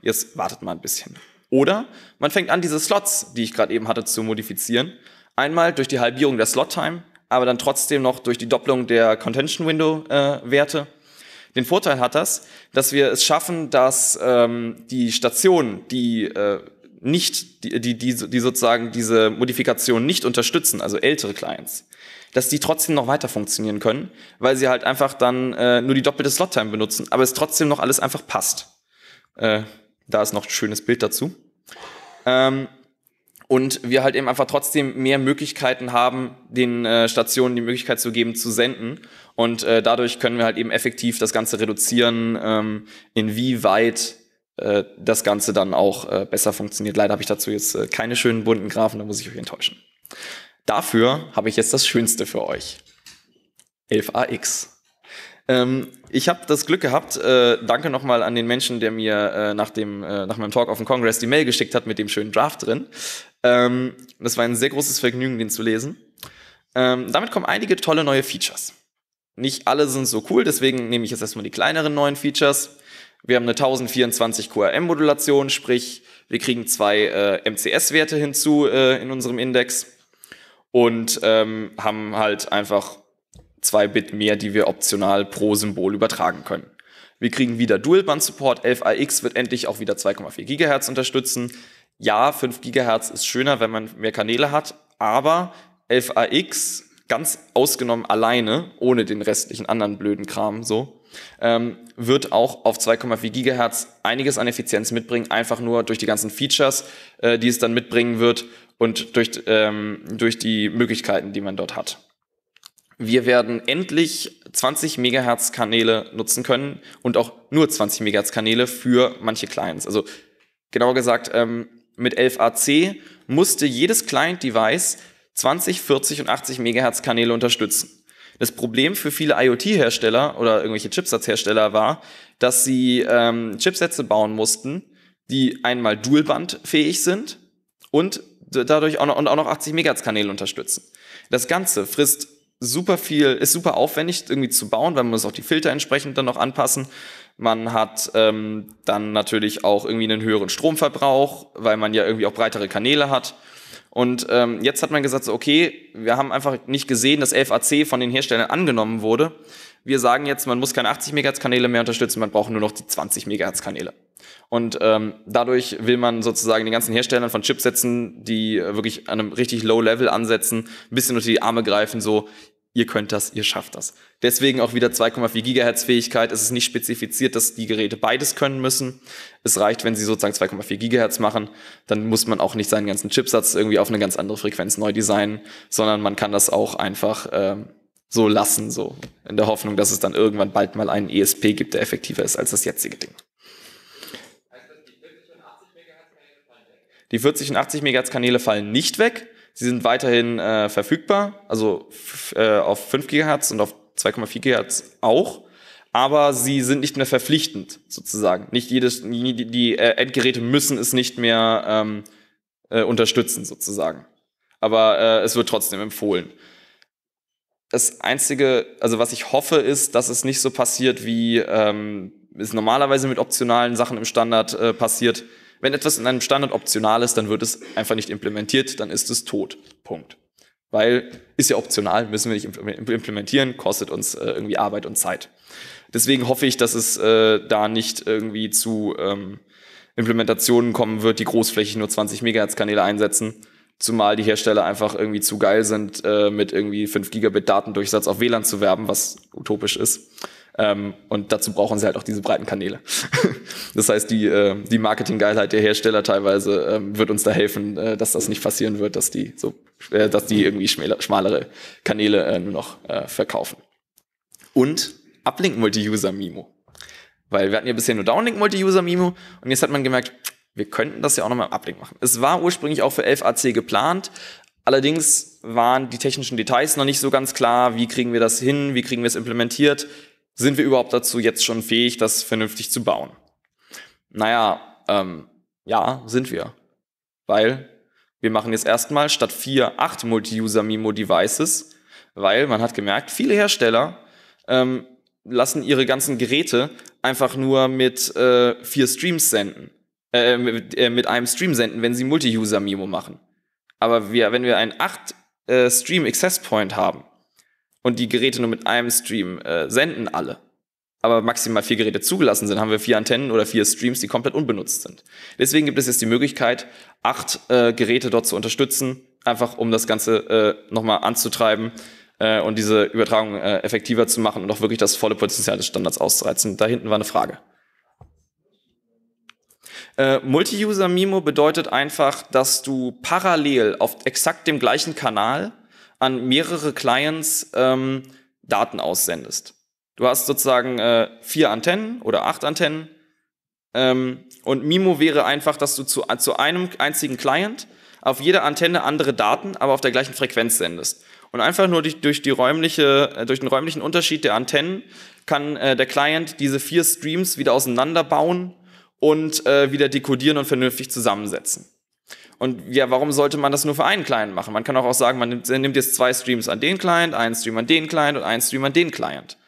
jetzt wartet mal ein bisschen. Oder man fängt an, diese Slots, die ich gerade eben hatte, zu modifizieren. Einmal durch die Halbierung der Slot-Time, aber dann trotzdem noch durch die Doppelung der Contention-Window-Werte. Äh, den Vorteil hat das, dass wir es schaffen, dass ähm, die Stationen, die äh, nicht, die, die, die, die sozusagen diese Modifikation nicht unterstützen, also ältere Clients, dass die trotzdem noch weiter funktionieren können, weil sie halt einfach dann äh, nur die doppelte Slot-Time benutzen, aber es trotzdem noch alles einfach passt. Äh, da ist noch ein schönes Bild dazu. Ähm, und wir halt eben einfach trotzdem mehr Möglichkeiten haben, den äh, Stationen die Möglichkeit zu geben, zu senden. Und äh, dadurch können wir halt eben effektiv das Ganze reduzieren, ähm, inwieweit äh, das Ganze dann auch äh, besser funktioniert. Leider habe ich dazu jetzt äh, keine schönen bunten Graphen, da muss ich euch enttäuschen. Dafür habe ich jetzt das Schönste für euch. 11ax. Ähm, ich habe das Glück gehabt, äh, danke nochmal an den Menschen, der mir äh, nach, dem, äh, nach meinem Talk auf dem Kongress die Mail geschickt hat mit dem schönen Draft drin. Ähm, das war ein sehr großes Vergnügen, den zu lesen. Ähm, damit kommen einige tolle neue Features. Nicht alle sind so cool, deswegen nehme ich jetzt erstmal die kleineren neuen Features. Wir haben eine 1024 QRM-Modulation, sprich, wir kriegen zwei äh, MCS-Werte hinzu äh, in unserem Index und ähm, haben halt einfach zwei Bit mehr, die wir optional pro Symbol übertragen können. Wir kriegen wieder Dual-Band-Support. 11AX wird endlich auch wieder 2,4 GHz unterstützen. Ja, 5 GHz ist schöner, wenn man mehr Kanäle hat, aber 11AX ganz ausgenommen alleine, ohne den restlichen anderen blöden Kram so, ähm, wird auch auf 2,4 Gigahertz einiges an Effizienz mitbringen, einfach nur durch die ganzen Features, äh, die es dann mitbringen wird und durch, ähm, durch die Möglichkeiten, die man dort hat. Wir werden endlich 20 Megahertz Kanäle nutzen können und auch nur 20 Megahertz Kanäle für manche Clients. Also genauer gesagt, ähm, mit 11ac musste jedes Client-Device 20, 40 und 80 Megahertz Kanäle unterstützen. Das Problem für viele IoT-Hersteller oder irgendwelche Chipsatzhersteller war, dass sie ähm, Chipsätze bauen mussten, die einmal Dualband-fähig sind und dadurch auch noch, und auch noch 80 Megahertz Kanäle unterstützen. Das Ganze frisst super viel, ist super aufwendig irgendwie zu bauen, weil man muss auch die Filter entsprechend dann noch anpassen. Man hat ähm, dann natürlich auch irgendwie einen höheren Stromverbrauch, weil man ja irgendwie auch breitere Kanäle hat. Und ähm, jetzt hat man gesagt, so, okay, wir haben einfach nicht gesehen, dass 11AC von den Herstellern angenommen wurde. Wir sagen jetzt, man muss keine 80 MHz Kanäle mehr unterstützen, man braucht nur noch die 20 MHz Kanäle. Und ähm, dadurch will man sozusagen den ganzen Herstellern von Chipsätzen, die äh, wirklich an einem richtig Low-Level ansetzen, ein bisschen unter die Arme greifen, so, ihr könnt das, ihr schafft das. Deswegen auch wieder 2,4 Gigahertz Fähigkeit. Es ist nicht spezifiziert, dass die Geräte beides können müssen. Es reicht, wenn sie sozusagen 2,4 Gigahertz machen. Dann muss man auch nicht seinen ganzen Chipsatz irgendwie auf eine ganz andere Frequenz neu designen, sondern man kann das auch einfach ähm, so lassen, so in der Hoffnung, dass es dann irgendwann bald mal einen ESP gibt, der effektiver ist als das jetzige Ding. Die 40 und 80 Megahertz Kanäle fallen nicht weg. Sie sind weiterhin äh, verfügbar, also äh, auf 5 GHz und auf 2,4 GHz auch, aber sie sind nicht mehr verpflichtend sozusagen. Nicht jedes, die, die äh, Endgeräte müssen es nicht mehr ähm, äh, unterstützen sozusagen. Aber äh, es wird trotzdem empfohlen. Das Einzige, also was ich hoffe, ist, dass es nicht so passiert, wie ähm, es normalerweise mit optionalen Sachen im Standard äh, passiert, wenn etwas in einem Standard optional ist, dann wird es einfach nicht implementiert, dann ist es tot. Punkt. Weil ist ja optional, müssen wir nicht implementieren, kostet uns äh, irgendwie Arbeit und Zeit. Deswegen hoffe ich, dass es äh, da nicht irgendwie zu ähm, Implementationen kommen wird, die großflächig nur 20 mhz kanäle einsetzen. Zumal die Hersteller einfach irgendwie zu geil sind, äh, mit irgendwie 5 Gigabit Datendurchsatz auf WLAN zu werben, was utopisch ist. Ähm, und dazu brauchen sie halt auch diese breiten Kanäle. das heißt, die, äh, die Marketinggeilheit der Hersteller teilweise ähm, wird uns da helfen, äh, dass das nicht passieren wird, dass die so, äh, dass die irgendwie schmalere Kanäle äh, nur noch äh, verkaufen. Und Uplink Multi-User Mimo. Weil wir hatten ja bisher nur Downlink Multi-User Mimo und jetzt hat man gemerkt, wir könnten das ja auch nochmal im Uplink machen. Es war ursprünglich auch für 11AC geplant, Allerdings waren die technischen Details noch nicht so ganz klar. Wie kriegen wir das hin? Wie kriegen wir es implementiert? sind wir überhaupt dazu jetzt schon fähig, das vernünftig zu bauen? Naja, ähm, ja, sind wir. Weil wir machen jetzt erstmal statt vier acht Multi-User-MIMO-Devices, weil man hat gemerkt, viele Hersteller ähm, lassen ihre ganzen Geräte einfach nur mit äh, vier Streams senden, äh, mit, äh, mit, einem Stream senden, wenn sie Multi-User-MIMO machen. Aber wir, wenn wir einen acht äh, Stream Access Point haben, und die Geräte nur mit einem Stream äh, senden alle. Aber maximal vier Geräte zugelassen sind, haben wir vier Antennen oder vier Streams, die komplett unbenutzt sind. Deswegen gibt es jetzt die Möglichkeit, acht äh, Geräte dort zu unterstützen, einfach um das Ganze äh, nochmal anzutreiben äh, und diese Übertragung äh, effektiver zu machen und auch wirklich das volle Potenzial des Standards auszureizen. Da hinten war eine Frage. Äh, Multi-User-Mimo bedeutet einfach, dass du parallel auf exakt dem gleichen Kanal an mehrere Clients ähm, Daten aussendest. Du hast sozusagen äh, vier Antennen oder acht Antennen. Ähm, und Mimo wäre einfach, dass du zu, zu einem einzigen Client auf jeder Antenne andere Daten, aber auf der gleichen Frequenz sendest. Und einfach nur durch, durch, die räumliche, äh, durch den räumlichen Unterschied der Antennen kann äh, der Client diese vier Streams wieder auseinanderbauen und äh, wieder dekodieren und vernünftig zusammensetzen. Und ja, warum sollte man das nur für einen Client machen? Man kann auch, auch sagen, man nimmt, nimmt, jetzt zwei Streams an den Client, einen Stream an den Client und einen Stream an den Client.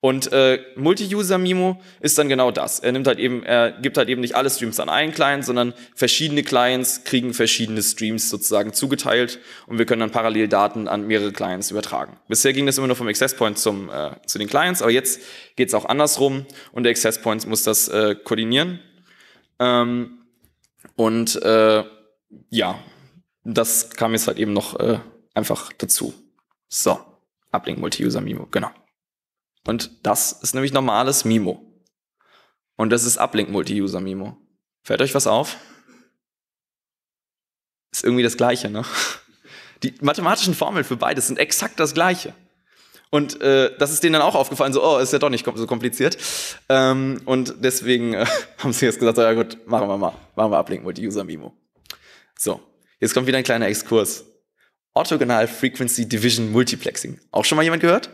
Und äh, Multi-User-Mimo ist dann genau das. Er nimmt halt eben, er gibt halt eben nicht alle Streams an einen Client, sondern verschiedene Clients kriegen verschiedene Streams sozusagen zugeteilt und wir können dann parallel Daten an mehrere Clients übertragen. Bisher ging das immer nur vom Access Point zum, äh, zu den Clients, aber jetzt geht es auch andersrum und der Access Point muss das äh, koordinieren. Ähm, und äh, ja, das kam jetzt halt eben noch äh, einfach dazu. So, Uplink Multi-User Mimo, genau. Und das ist nämlich normales Mimo. Und das ist Uplink Multi-User Mimo. Fällt euch was auf? Ist irgendwie das Gleiche, ne? Die mathematischen Formeln für beides sind exakt das Gleiche. Und äh, das ist denen dann auch aufgefallen, so, oh, ist ja doch nicht so kompliziert. Ähm, und deswegen äh, haben sie jetzt gesagt, so, ja gut, machen wir mal, machen wir Uplink Multi-User Mimo. So, jetzt kommt wieder ein kleiner Exkurs. Orthogonal Frequency Division Multiplexing. Auch schon mal jemand gehört?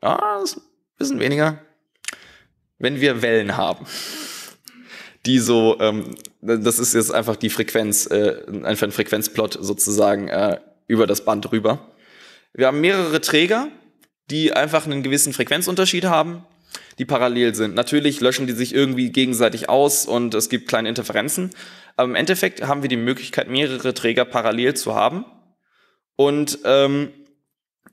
Ja, ist ein bisschen weniger. Wenn wir Wellen haben, die so, ähm, das ist jetzt einfach die Frequenz, äh, einfach ein Frequenzplot sozusagen äh, über das Band rüber. Wir haben mehrere Träger, die einfach einen gewissen Frequenzunterschied haben die parallel sind. Natürlich löschen die sich irgendwie gegenseitig aus und es gibt kleine Interferenzen. Aber im Endeffekt haben wir die Möglichkeit, mehrere Träger parallel zu haben und ähm,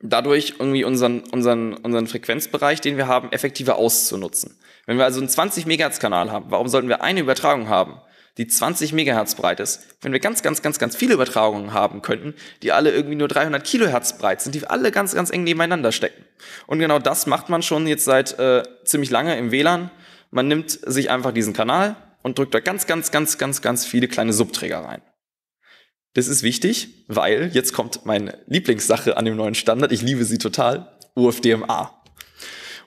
dadurch irgendwie unseren, unseren, unseren Frequenzbereich, den wir haben, effektiver auszunutzen. Wenn wir also einen 20 Megahertz Kanal haben, warum sollten wir eine Übertragung haben? die 20 Megahertz breit ist, wenn wir ganz, ganz, ganz, ganz viele Übertragungen haben könnten, die alle irgendwie nur 300 Kilohertz breit sind, die alle ganz, ganz eng nebeneinander stecken. Und genau das macht man schon jetzt seit äh, ziemlich lange im WLAN. Man nimmt sich einfach diesen Kanal und drückt da ganz, ganz, ganz, ganz, ganz viele kleine Subträger rein. Das ist wichtig, weil jetzt kommt meine Lieblingssache an dem neuen Standard. Ich liebe sie total. UFDMA.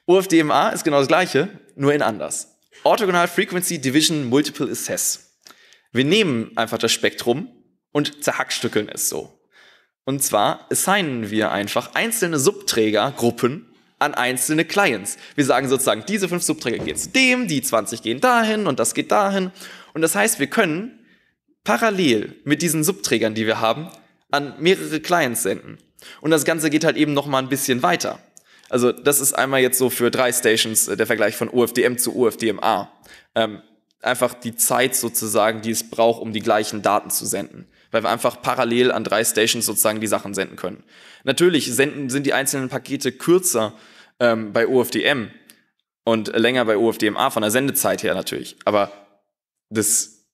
UFDMA ist genau das gleiche, nur in anders. Orthogonal Frequency Division Multiple Assess. Wir nehmen einfach das Spektrum und zerhackstückeln es so. Und zwar assignen wir einfach einzelne Subträgergruppen an einzelne Clients. Wir sagen sozusagen, diese fünf Subträger gehen zu dem, die 20 gehen dahin und das geht dahin. Und das heißt, wir können parallel mit diesen Subträgern, die wir haben, an mehrere Clients senden. Und das Ganze geht halt eben nochmal ein bisschen weiter. Also das ist einmal jetzt so für drei Stations äh, der Vergleich von UFDM zu UFDMA. Ähm, einfach die Zeit sozusagen, die es braucht, um die gleichen Daten zu senden. Weil wir einfach parallel an drei Stations sozusagen die Sachen senden können. Natürlich senden, sind die einzelnen Pakete kürzer ähm, bei OFDM und länger bei OFDMA von der Sendezeit her natürlich. Aber das,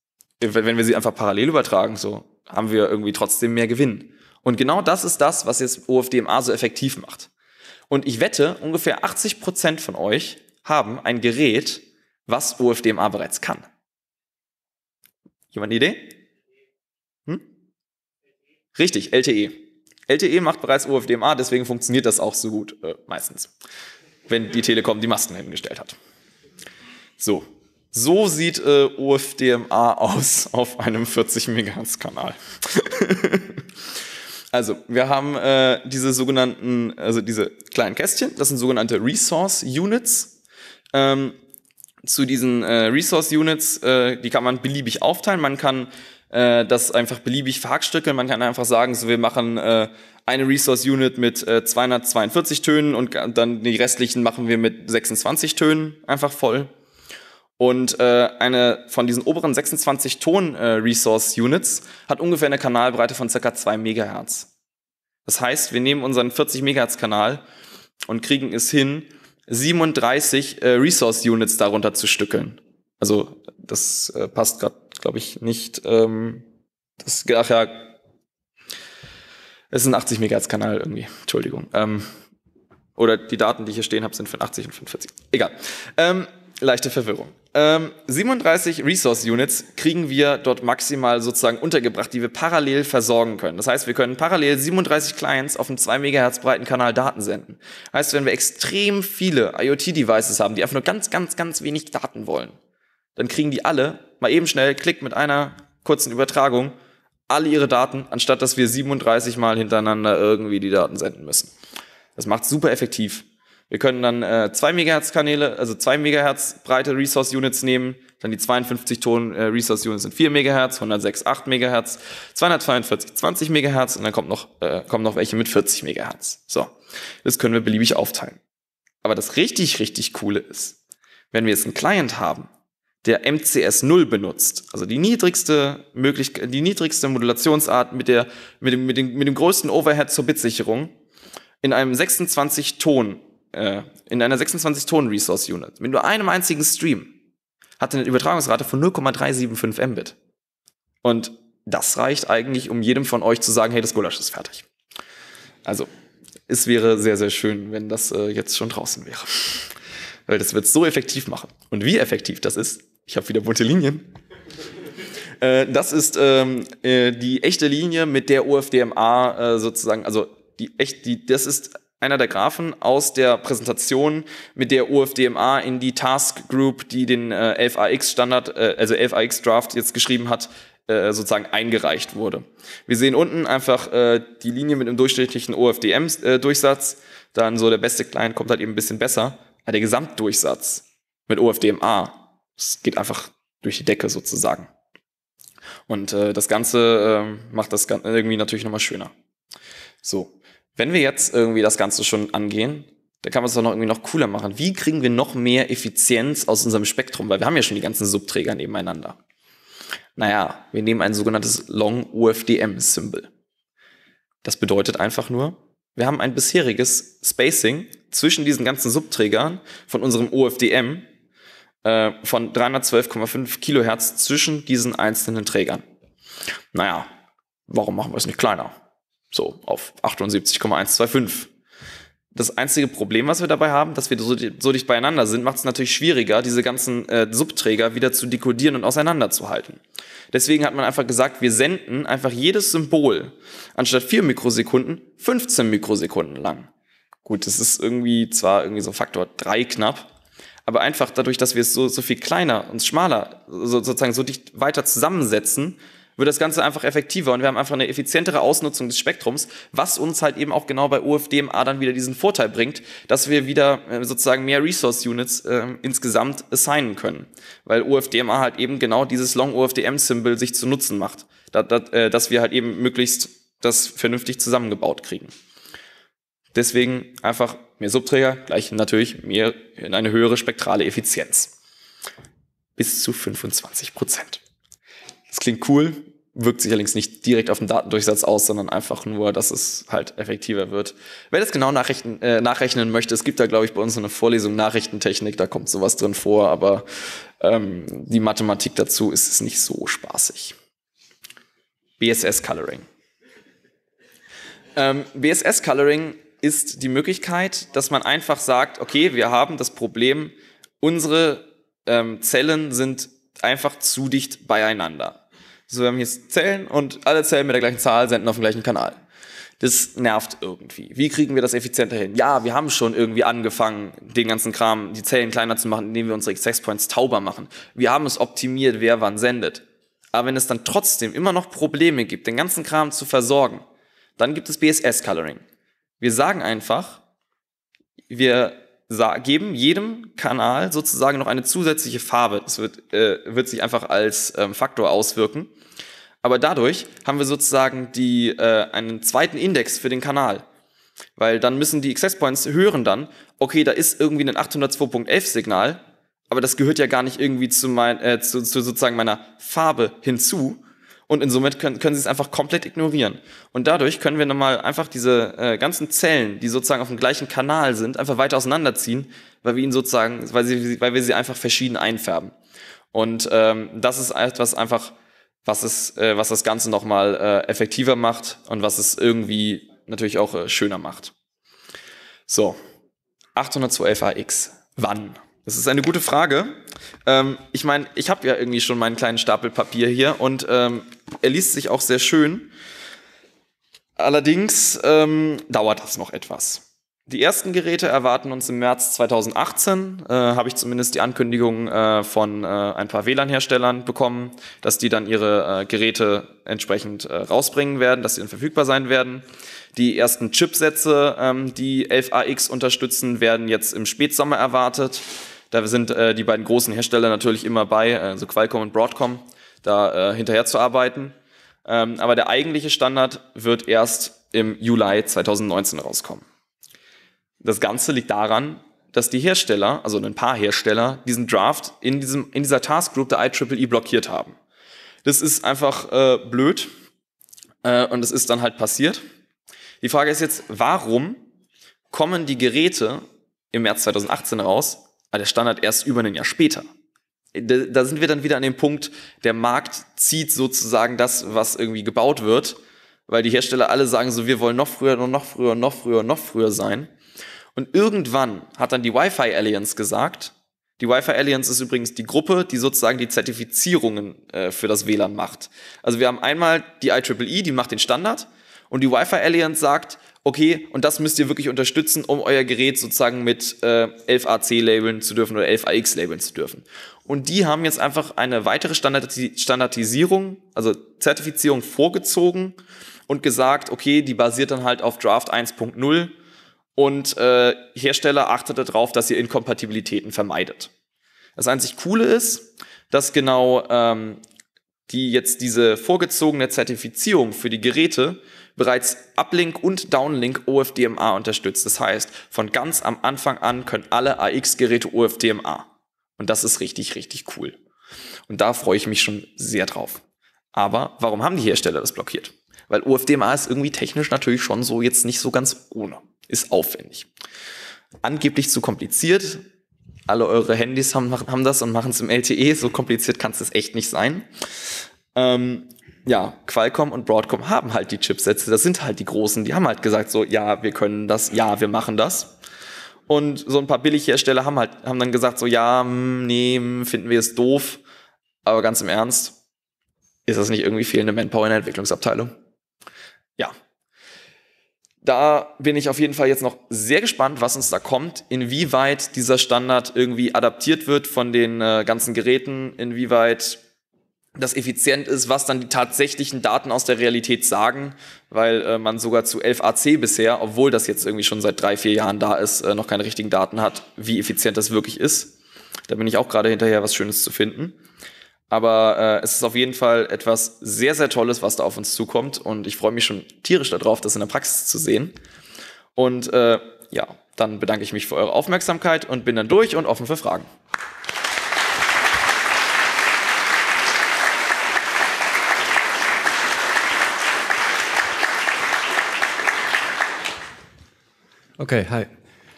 wenn wir sie einfach parallel übertragen, so haben wir irgendwie trotzdem mehr Gewinn. Und genau das ist das, was jetzt OFDMA so effektiv macht. Und ich wette, ungefähr 80% Prozent von euch haben ein Gerät, was OFDMA bereits kann. Jemand eine Idee? Hm? Richtig, LTE. LTE macht bereits OFDMA, deswegen funktioniert das auch so gut äh, meistens, wenn die Telekom die Masten hingestellt hat. So, so sieht äh, OFDMA aus auf einem 40 MHz Kanal. also, wir haben äh, diese sogenannten, also diese kleinen Kästchen, das sind sogenannte Resource Units. Ähm, zu diesen äh, Resource Units, äh, die kann man beliebig aufteilen. Man kann äh, das einfach beliebig verhackstückeln. Man kann einfach sagen, so wir machen äh, eine Resource Unit mit äh, 242 Tönen und dann die restlichen machen wir mit 26 Tönen einfach voll. Und äh, eine von diesen oberen 26 Ton äh, Resource Units hat ungefähr eine Kanalbreite von ca. 2 MHz. Das heißt, wir nehmen unseren 40 Megahertz Kanal und kriegen es hin, 37 äh, Resource Units darunter zu stückeln. Also das äh, passt gerade, glaube ich, nicht. Ähm, das, ach ja, es ist ein 80 Megahertz Kanal irgendwie. Entschuldigung. Ähm, oder die Daten, die ich hier stehen habe, sind von 80 und 45. Egal. Ähm, leichte Verwirrung. 37 ähm, Resource Units kriegen wir dort maximal sozusagen untergebracht, die wir parallel versorgen können. Das heißt, wir können parallel 37 Clients auf einem 2 MHz breiten Kanal Daten senden. Heißt, wenn wir extrem viele IoT-Devices haben, die einfach nur ganz, ganz, ganz wenig Daten wollen, dann kriegen die alle mal eben schnell, klick mit einer kurzen Übertragung, alle ihre Daten, anstatt dass wir 37 mal hintereinander irgendwie die Daten senden müssen. Das macht super effektiv. Wir können dann äh, zwei Megahertz Kanäle, also zwei Megahertz breite Resource Units nehmen, dann die 52 Ton äh, Resource Units sind 4 Megahertz, 106 8 Megahertz, 242 20 Megahertz und dann kommt noch, äh, kommen noch welche mit 40 Megahertz. So, das können wir beliebig aufteilen. Aber das richtig, richtig coole ist, wenn wir jetzt einen Client haben, der MCS 0 benutzt, also die niedrigste Möglichkeit, die niedrigste Modulationsart mit der, mit dem, mit dem, mit dem größten Overhead zur Bitsicherung, in einem 26 Ton äh, in einer 26-Tonen-Resource-Unit mit nur einem einzigen Stream hat eine Übertragungsrate von 0,375 Mbit. Und das reicht eigentlich, um jedem von euch zu sagen, hey, das Gulasch ist fertig. Also, es wäre sehr, sehr schön, wenn das äh, jetzt schon draußen wäre. Weil das wird so effektiv machen. Und wie effektiv das ist, ich habe wieder bunte Linien. Äh, das ist ähm, äh, die echte Linie, mit der OFDMA äh, sozusagen, also die echt, die, das ist einer der Graphen aus der Präsentation, mit der OFDMA in die Task Group, die den äh, 11AX-Standard, äh, also 11AX-Draft jetzt geschrieben hat, äh, sozusagen eingereicht wurde. Wir sehen unten einfach äh, die Linie mit einem durchschnittlichen OFDM-Durchsatz, äh, dann so der beste Client kommt halt eben ein bisschen besser, aber der Gesamtdurchsatz mit OFDMA, das geht einfach durch die Decke sozusagen. Und äh, das Ganze äh, macht das Ganze irgendwie natürlich nochmal schöner. So, wenn wir jetzt irgendwie das Ganze schon angehen, dann kann man es doch noch irgendwie noch cooler machen. Wie kriegen wir noch mehr Effizienz aus unserem Spektrum? Weil wir haben ja schon die ganzen Subträger nebeneinander. Naja, wir nehmen ein sogenanntes Long UFDM-Symbol. Das bedeutet einfach nur, wir haben ein bisheriges Spacing zwischen diesen ganzen Subträgern von unserem OFDM äh, von 312,5 Kilohertz zwischen diesen einzelnen Trägern. Naja, warum machen wir es nicht kleiner? So auf 78,125. Das einzige Problem, was wir dabei haben, dass wir so, so dicht beieinander sind, macht es natürlich schwieriger, diese ganzen äh, Subträger wieder zu dekodieren und auseinanderzuhalten. Deswegen hat man einfach gesagt, wir senden einfach jedes Symbol anstatt 4 Mikrosekunden 15 Mikrosekunden lang. Gut, das ist irgendwie zwar irgendwie so Faktor 3 knapp, aber einfach dadurch, dass wir es so, so viel kleiner und schmaler, so, sozusagen so dicht weiter zusammensetzen, wird das Ganze einfach effektiver und wir haben einfach eine effizientere Ausnutzung des Spektrums, was uns halt eben auch genau bei UFDMA dann wieder diesen Vorteil bringt, dass wir wieder äh, sozusagen mehr Resource Units äh, insgesamt assignen können, weil UFDMA halt eben genau dieses Long UFDM Symbol sich zu Nutzen macht, da, da, äh, dass wir halt eben möglichst das vernünftig zusammengebaut kriegen. Deswegen einfach mehr Subträger gleich natürlich mehr in eine höhere spektrale Effizienz. Bis zu 25 Prozent. Das klingt cool, wirkt sich allerdings nicht direkt auf den Datendurchsatz aus, sondern einfach nur, dass es halt effektiver wird. Wer das genau nachrechnen, äh, nachrechnen möchte, es gibt da, glaube ich, bei uns so eine Vorlesung Nachrichtentechnik, da kommt sowas drin vor, aber ähm, die Mathematik dazu ist es nicht so spaßig. BSS Coloring. Ähm, BSS Coloring ist die Möglichkeit, dass man einfach sagt, okay, wir haben das Problem, unsere ähm, Zellen sind einfach zu dicht beieinander so, wir haben hier Zellen und alle Zellen mit der gleichen Zahl senden auf den gleichen Kanal. Das nervt irgendwie. Wie kriegen wir das effizienter hin? Ja, wir haben schon irgendwie angefangen, den ganzen Kram, die Zellen kleiner zu machen, indem wir unsere Access Points tauber machen. Wir haben es optimiert, wer wann sendet. Aber wenn es dann trotzdem immer noch Probleme gibt, den ganzen Kram zu versorgen, dann gibt es BSS Coloring. Wir sagen einfach, wir geben jedem Kanal sozusagen noch eine zusätzliche Farbe. Das wird, äh, wird sich einfach als ähm, Faktor auswirken. Aber dadurch haben wir sozusagen die, äh, einen zweiten Index für den Kanal. Weil dann müssen die Access Points hören dann, okay, da ist irgendwie ein 802.11 Signal, aber das gehört ja gar nicht irgendwie zu, mein, äh, zu, zu sozusagen meiner Farbe hinzu, und insomit können, können sie es einfach komplett ignorieren. Und dadurch können wir nochmal einfach diese äh, ganzen Zellen, die sozusagen auf dem gleichen Kanal sind, einfach weiter auseinanderziehen, weil wir ihn sozusagen, weil, sie, weil wir sie einfach verschieden einfärben. Und ähm, das ist etwas einfach, was, es, äh, was das Ganze nochmal äh, effektiver macht und was es irgendwie natürlich auch äh, schöner macht. So, 802 AX. wann? Das ist eine gute Frage. Ähm, ich meine, ich habe ja irgendwie schon meinen kleinen Stapel Papier hier und ähm, er liest sich auch sehr schön. Allerdings ähm, dauert das noch etwas. Die ersten Geräte erwarten uns im März 2018. Äh, Habe ich zumindest die Ankündigung äh, von äh, ein paar WLAN-Herstellern bekommen, dass die dann ihre äh, Geräte entsprechend äh, rausbringen werden, dass sie dann verfügbar sein werden. Die ersten Chipsätze, ähm, die 11AX unterstützen, werden jetzt im Spätsommer erwartet. Da sind äh, die beiden großen Hersteller natürlich immer bei, äh, also Qualcomm und Broadcom, da äh, hinterher zu arbeiten. Ähm, aber der eigentliche Standard wird erst im Juli 2019 rauskommen. Das Ganze liegt daran, dass die Hersteller, also ein paar Hersteller, diesen Draft in, diesem, in dieser Taskgroup der IEEE e blockiert haben. Das ist einfach äh, blöd äh, und es ist dann halt passiert. Die Frage ist jetzt, warum kommen die Geräte im März 2018 raus, aber der Standard erst über ein Jahr später. Da sind wir dann wieder an dem Punkt, der Markt zieht sozusagen das, was irgendwie gebaut wird, weil die Hersteller alle sagen so, wir wollen noch früher, noch früher, noch früher, noch früher sein. Und irgendwann hat dann die Wi-Fi Alliance gesagt, die Wi-Fi Alliance ist übrigens die Gruppe, die sozusagen die Zertifizierungen äh, für das WLAN macht. Also wir haben einmal die IEEE, e, die macht den Standard, und die Wi-Fi Alliance sagt, okay, und das müsst ihr wirklich unterstützen, um euer Gerät sozusagen mit äh, 11AC labeln zu dürfen oder 11AX labeln zu dürfen. Und die haben jetzt einfach eine weitere Standardisierung, also Zertifizierung vorgezogen und gesagt, okay, die basiert dann halt auf Draft 1.0 und äh, Hersteller achtet darauf, dass ihr Inkompatibilitäten vermeidet. Das einzig Coole ist, dass genau ähm, die jetzt diese vorgezogene Zertifizierung für die Geräte bereits Uplink und Downlink OFDMA unterstützt. Das heißt, von ganz am Anfang an können alle AX-Geräte OFDMA. Und das ist richtig, richtig cool. Und da freue ich mich schon sehr drauf. Aber warum haben die Hersteller das blockiert? Weil OFDMA ist irgendwie technisch natürlich schon so jetzt nicht so ganz ohne. Ist aufwendig. Angeblich zu kompliziert, alle eure Handys haben, haben das und machen es im LTE. So kompliziert kann es echt nicht sein. Ähm, ja, Qualcomm und Broadcom haben halt die Chipsätze. Das sind halt die großen. Die haben halt gesagt so, ja, wir können das, ja, wir machen das. Und so ein paar Billighersteller haben halt, haben dann gesagt so, ja, hm, nee, hm, finden wir es doof. Aber ganz im Ernst, ist das nicht irgendwie fehlende Manpower in der Entwicklungsabteilung? Ja, da bin ich auf jeden Fall jetzt noch sehr gespannt, was uns da kommt, inwieweit dieser Standard irgendwie adaptiert wird von den äh, ganzen Geräten, inwieweit das effizient ist, was dann die tatsächlichen Daten aus der Realität sagen, weil äh, man sogar zu 11ac bisher, obwohl das jetzt irgendwie schon seit drei, vier Jahren da ist, äh, noch keine richtigen Daten hat, wie effizient das wirklich ist. Da bin ich auch gerade hinterher, was Schönes zu finden. Aber äh, es ist auf jeden Fall etwas sehr, sehr Tolles, was da auf uns zukommt. Und ich freue mich schon tierisch darauf, das in der Praxis zu sehen. Und äh, ja, dann bedanke ich mich für eure Aufmerksamkeit und bin dann durch und offen für Fragen. Okay, hi.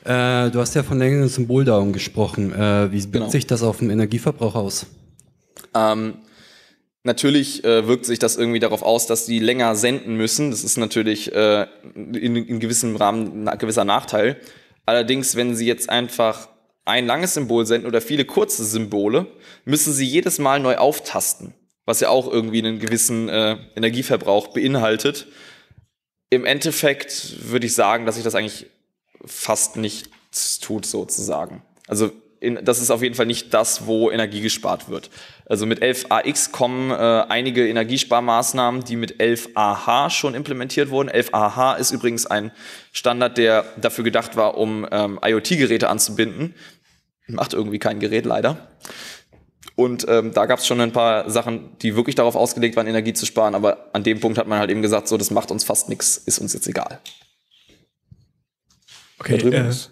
Äh, du hast ja von längeren Symboldown gesprochen. Äh, wie genau. sich das auf den Energieverbrauch aus? Ähm, Natürlich äh, wirkt sich das irgendwie darauf aus, dass die länger senden müssen. Das ist natürlich äh, in, in gewissem Rahmen ein gewisser Nachteil. Allerdings, wenn sie jetzt einfach ein langes Symbol senden oder viele kurze Symbole, müssen sie jedes Mal neu auftasten, was ja auch irgendwie einen gewissen äh, Energieverbrauch beinhaltet. Im Endeffekt würde ich sagen, dass sich das eigentlich fast nichts tut, sozusagen. Also in, das ist auf jeden Fall nicht das, wo Energie gespart wird. Also mit 11ax kommen äh, einige Energiesparmaßnahmen, die mit 11ah schon implementiert wurden. 11ah ist übrigens ein Standard, der dafür gedacht war, um ähm, IoT-Geräte anzubinden. Macht irgendwie kein Gerät leider. Und ähm, da gab es schon ein paar Sachen, die wirklich darauf ausgelegt waren, Energie zu sparen. Aber an dem Punkt hat man halt eben gesagt, so das macht uns fast nichts, ist uns jetzt egal. Okay, da drüben äh, ist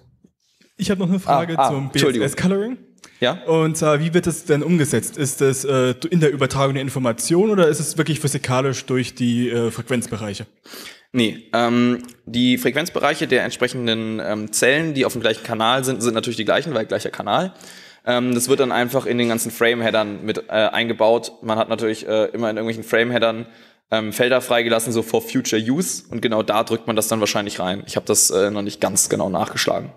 ich habe noch eine Frage ah, ah, zum BSS-Coloring. Ja. Und äh, wie wird das denn umgesetzt? Ist das äh, in der Übertragung der Information oder ist es wirklich physikalisch durch die äh, Frequenzbereiche? Nee, ähm, die Frequenzbereiche der entsprechenden ähm, Zellen, die auf dem gleichen Kanal sind, sind natürlich die gleichen, weil gleicher Kanal. Ähm, das wird dann einfach in den ganzen Frame-Headern mit äh, eingebaut. Man hat natürlich äh, immer in irgendwelchen Frame-Headern ähm, Felder freigelassen, so for future use. Und genau da drückt man das dann wahrscheinlich rein. Ich habe das äh, noch nicht ganz genau nachgeschlagen.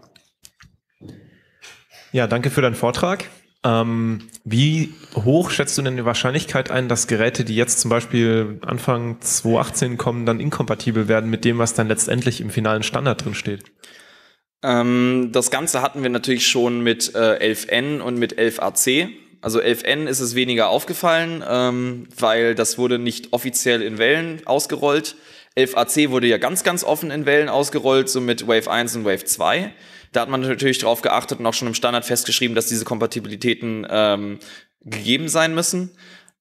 Ja, danke für deinen Vortrag. Ähm, wie hoch schätzt du denn die Wahrscheinlichkeit ein, dass Geräte, die jetzt zum Beispiel Anfang 2018 kommen, dann inkompatibel werden mit dem, was dann letztendlich im finalen Standard drin steht? Ähm, das Ganze hatten wir natürlich schon mit äh, 11N und mit 11AC. Also 11N ist es weniger aufgefallen, ähm, weil das wurde nicht offiziell in Wellen ausgerollt. 11AC wurde ja ganz, ganz offen in Wellen ausgerollt, so mit Wave 1 und Wave 2. Da hat man natürlich darauf geachtet und auch schon im Standard festgeschrieben, dass diese Kompatibilitäten ähm, gegeben sein müssen.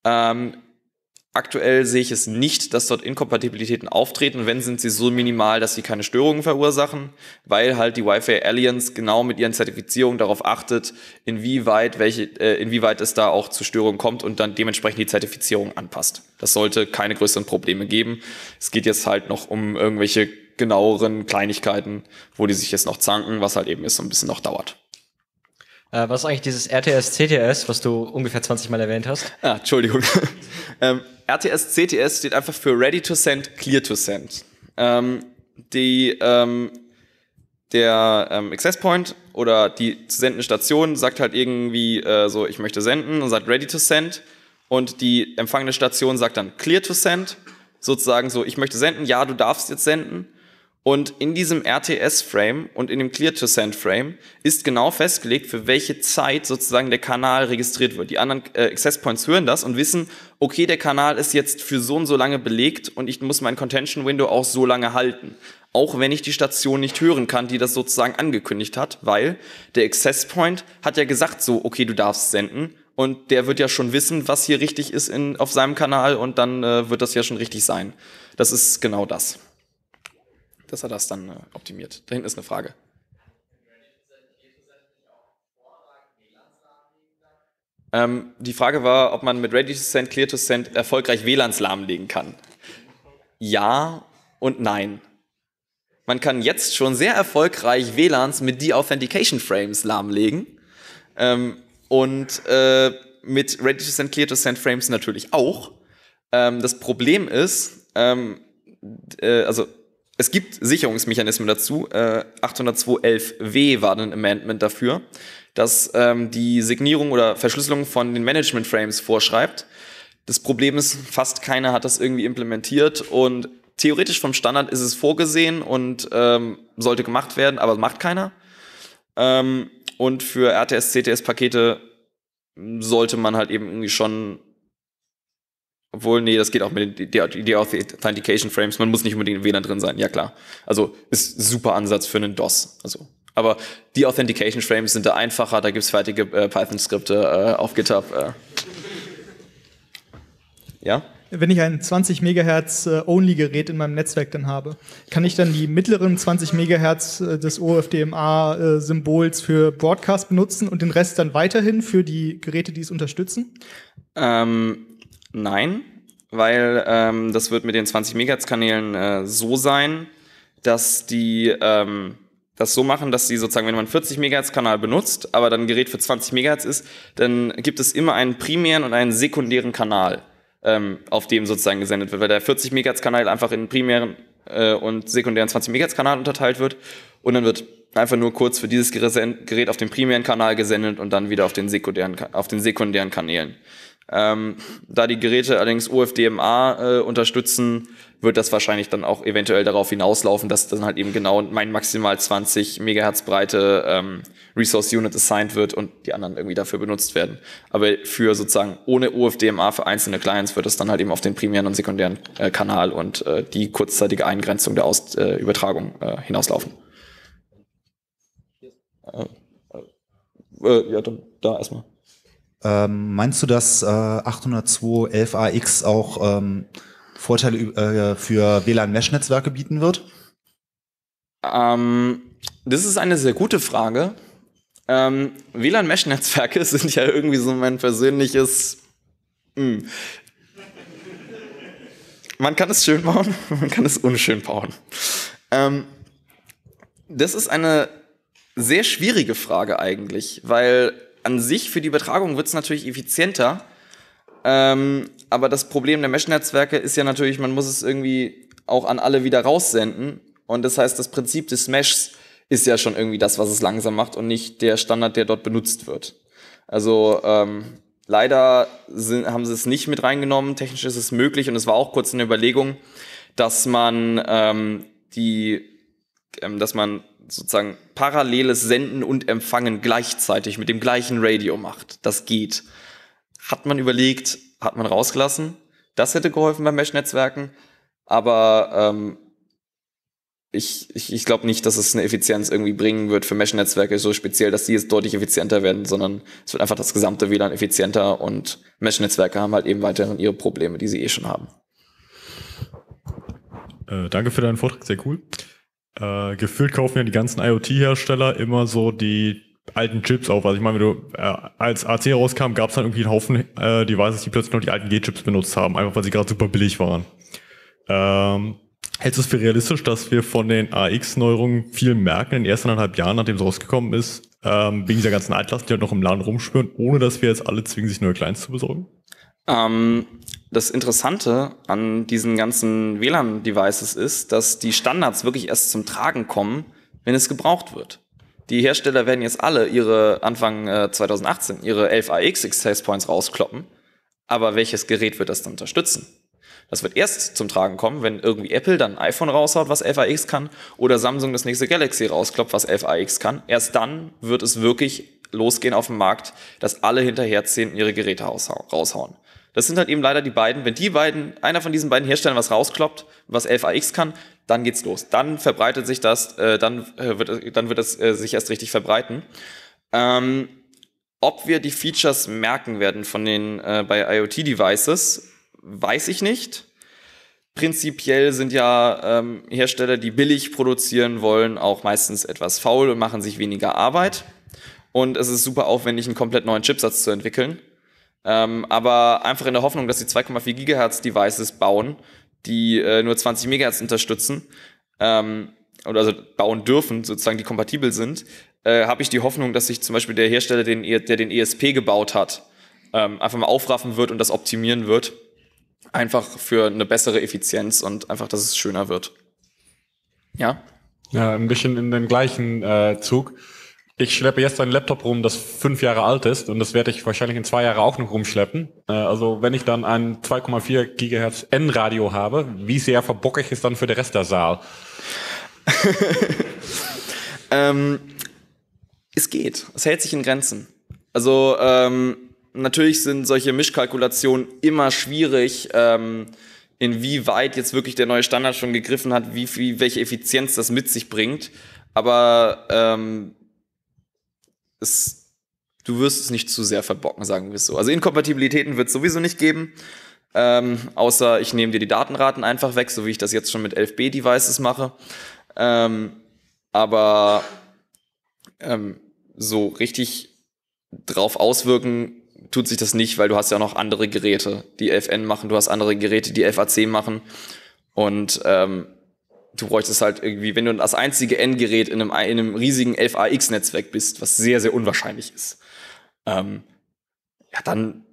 Ähm, aktuell sehe ich es nicht, dass dort Inkompatibilitäten auftreten. Wenn, sind sie so minimal, dass sie keine Störungen verursachen, weil halt die Wi-Fi Alliance genau mit ihren Zertifizierungen darauf achtet, inwieweit, welche, äh, inwieweit es da auch zu Störungen kommt und dann dementsprechend die Zertifizierung anpasst. Das sollte keine größeren Probleme geben. Es geht jetzt halt noch um irgendwelche genaueren Kleinigkeiten, wo die sich jetzt noch zanken, was halt eben ist, so ein bisschen noch dauert. Äh, was ist eigentlich dieses RTS, CTS, was du ungefähr 20 Mal erwähnt hast? Ah, Entschuldigung. ähm, RTS, CTS steht einfach für Ready to Send, Clear to Send. Ähm, die, ähm, der ähm, Access Point oder die zu sendende Station sagt halt irgendwie äh, so, ich möchte senden und sagt Ready to Send. Und die empfangene Station sagt dann Clear to Send. Sozusagen so, ich möchte senden, ja, du darfst jetzt senden. Und in diesem RTS-Frame und in dem Clear-to-Send-Frame ist genau festgelegt, für welche Zeit sozusagen der Kanal registriert wird. Die anderen äh, Access Points hören das und wissen, okay, der Kanal ist jetzt für so und so lange belegt und ich muss mein Contention-Window auch so lange halten. Auch wenn ich die Station nicht hören kann, die das sozusagen angekündigt hat, weil der Access Point hat ja gesagt so, okay, du darfst senden und der wird ja schon wissen, was hier richtig ist in, auf seinem Kanal und dann äh, wird das ja schon richtig sein. Das ist genau das dass er das dann äh, optimiert. Da hinten ist eine Frage. Ähm, die Frage war, ob man mit Ready to Send, Clear to Send erfolgreich WLANs lahmlegen kann. Ja und nein. Man kann jetzt schon sehr erfolgreich WLANs mit De-Authentication Frames lahmlegen. Ähm, und äh, mit Ready to Send, Clear to Send Frames natürlich auch. Ähm, das Problem ist, ähm, äh, also es gibt Sicherungsmechanismen dazu. Äh, 802.11w war ein Amendment dafür, dass ähm, die Signierung oder Verschlüsselung von den Management-Frames vorschreibt. Das Problem ist, fast keiner hat das irgendwie implementiert und theoretisch vom Standard ist es vorgesehen und ähm, sollte gemacht werden, aber macht keiner. Ähm, und für RTS-CTS-Pakete sollte man halt eben irgendwie schon obwohl, nee, das geht auch mit den Authentication Frames. Man muss nicht unbedingt in WLAN drin sein. Ja, klar. Also ist super Ansatz für einen DOS. Also. Aber die Authentication Frames sind da einfacher. Da gibt es fertige äh, Python-Skripte äh, auf GitHub. Äh. Ja? Wenn ich ein 20 Megahertz äh, Only Gerät in meinem Netzwerk dann habe, kann ich dann die mittleren 20 Megahertz äh, des OFDMA äh, Symbols für Broadcast benutzen und den Rest dann weiterhin für die Geräte, die es unterstützen? Ähm, Nein, weil ähm, das wird mit den 20 Megahertz Kanälen äh, so sein, dass die ähm, das so machen, dass sie sozusagen, wenn man 40 Megahertz Kanal benutzt, aber dann ein Gerät für 20 Megahertz ist, dann gibt es immer einen primären und einen sekundären Kanal, ähm, auf dem sozusagen gesendet wird, weil der 40 Megahertz Kanal einfach in primären äh, und sekundären 20 Megahertz Kanal unterteilt wird und dann wird einfach nur kurz für dieses Gerät auf den primären Kanal gesendet und dann wieder auf den sekundären, auf den sekundären Kanälen. Ähm, da die Geräte allerdings UFDMA äh, unterstützen, wird das wahrscheinlich dann auch eventuell darauf hinauslaufen, dass dann halt eben genau mein maximal 20 Megahertz breite ähm, Resource Unit assigned wird und die anderen irgendwie dafür benutzt werden. Aber für sozusagen ohne UFDMA für einzelne Clients wird es dann halt eben auf den primären und sekundären äh, Kanal und äh, die kurzzeitige Eingrenzung der Aus äh, Übertragung äh, hinauslaufen. Äh, äh, äh ja, dann da erstmal. Ähm, meinst du, dass äh, 802 ax auch ähm, Vorteile äh, für WLAN-Mesh-Netzwerke bieten wird? Ähm, das ist eine sehr gute Frage. Ähm, WLAN-Mesh-Netzwerke sind ja irgendwie so mein persönliches. Mh. Hm. Man kann es schön bauen, man kann es unschön bauen. Ähm, das ist eine sehr schwierige Frage eigentlich, weil an sich für die Übertragung wird es natürlich effizienter. Ähm, aber das Problem der Mesh-Netzwerke ist ja natürlich, man muss es irgendwie auch an alle wieder raussenden. Und das heißt, das Prinzip des Meshs ist ja schon irgendwie das, was es langsam macht und nicht der Standard, der dort benutzt wird. Also ähm, leider sind, haben sie es nicht mit reingenommen. Technisch ist es möglich und es war auch kurz eine Überlegung, dass man ähm, die, ähm, dass man sozusagen paralleles Senden und Empfangen gleichzeitig mit dem gleichen Radio macht. Das geht. Hat man überlegt, hat man rausgelassen. Das hätte geholfen bei Mesh-Netzwerken. Aber ähm, ich, ich, ich glaube nicht, dass es eine Effizienz irgendwie bringen wird für Mesh-Netzwerke, so speziell, dass die jetzt deutlich effizienter werden, sondern es wird einfach das gesamte WLAN effizienter und Mesh-Netzwerke haben halt eben weiterhin ihre Probleme, die sie eh schon haben. Äh, danke für deinen Vortrag, sehr cool. Äh, gefühlt kaufen ja die ganzen IoT-Hersteller immer so die alten Chips auf. Also ich meine, wenn du äh, als AC rauskam, gab es dann irgendwie einen Haufen äh, Devices, die plötzlich noch die alten G-Chips benutzt haben, einfach weil sie gerade super billig waren. Ähm, hältst du es für realistisch, dass wir von den AX-Neuerungen viel merken in den ersten eineinhalb Jahren, nachdem es rausgekommen ist, ähm, wegen dieser ganzen Altlasten, die halt noch im Laden rumspüren, ohne dass wir jetzt alle zwingen, sich neue Clients zu besorgen? Ähm, das Interessante an diesen ganzen WLAN-Devices ist, dass die Standards wirklich erst zum Tragen kommen, wenn es gebraucht wird. Die Hersteller werden jetzt alle ihre Anfang äh, 2018 ihre 11 AX Access Points rauskloppen, aber welches Gerät wird das dann unterstützen? Das wird erst zum Tragen kommen, wenn irgendwie Apple dann ein iPhone raushaut, was 11 AX kann, oder Samsung das nächste Galaxy rauskloppt, was 11 AX kann. Erst dann wird es wirklich losgehen auf dem Markt, dass alle hinterherziehen und ihre Geräte raushauen. Das sind halt eben leider die beiden. Wenn die beiden, einer von diesen beiden Herstellern was rauskloppt, was 11AX kann, dann geht's los. Dann verbreitet sich das, äh, dann, äh, wird, dann wird es äh, sich erst richtig verbreiten. Ähm, ob wir die Features merken werden von den äh, bei IoT-Devices, weiß ich nicht. Prinzipiell sind ja ähm, Hersteller, die billig produzieren wollen, auch meistens etwas faul und machen sich weniger Arbeit. Und es ist super aufwendig, einen komplett neuen Chipsatz zu entwickeln. Ähm, aber einfach in der Hoffnung, dass sie 2,4 Gigahertz Devices bauen, die äh, nur 20 Megahertz unterstützen ähm, oder also bauen dürfen, sozusagen, die kompatibel sind, äh, habe ich die Hoffnung, dass sich zum Beispiel der Hersteller, den, e, der den ESP gebaut hat, ähm, einfach mal aufraffen wird und das optimieren wird. Einfach für eine bessere Effizienz und einfach, dass es schöner wird. Ja? Ja, ein bisschen in den gleichen äh, Zug ich schleppe jetzt einen Laptop rum, das fünf Jahre alt ist und das werde ich wahrscheinlich in zwei Jahren auch noch rumschleppen. Äh, also wenn ich dann ein 2,4 Gigahertz N-Radio habe, wie sehr verbockig ist dann für den Rest der Saal? ähm, es geht. Es hält sich in Grenzen. Also ähm, natürlich sind solche Mischkalkulationen immer schwierig. Ähm, inwieweit jetzt wirklich der neue Standard schon gegriffen hat, wie viel, welche Effizienz das mit sich bringt. Aber ähm, es, du wirst es nicht zu sehr verbocken, sagen wir es so. Also Inkompatibilitäten wird es sowieso nicht geben. Ähm, außer ich nehme dir die Datenraten einfach weg, so wie ich das jetzt schon mit 11b-Devices mache. Ähm, aber ähm, so richtig drauf auswirken tut sich das nicht, weil du hast ja noch andere Geräte, die 11n machen, du hast andere Geräte, die FAC machen. Und ähm, du bräuchtest halt irgendwie, wenn du das einzige Endgerät in einem, in einem riesigen 11AX-Netzwerk bist, was sehr, sehr unwahrscheinlich ist, ähm, ja, dann,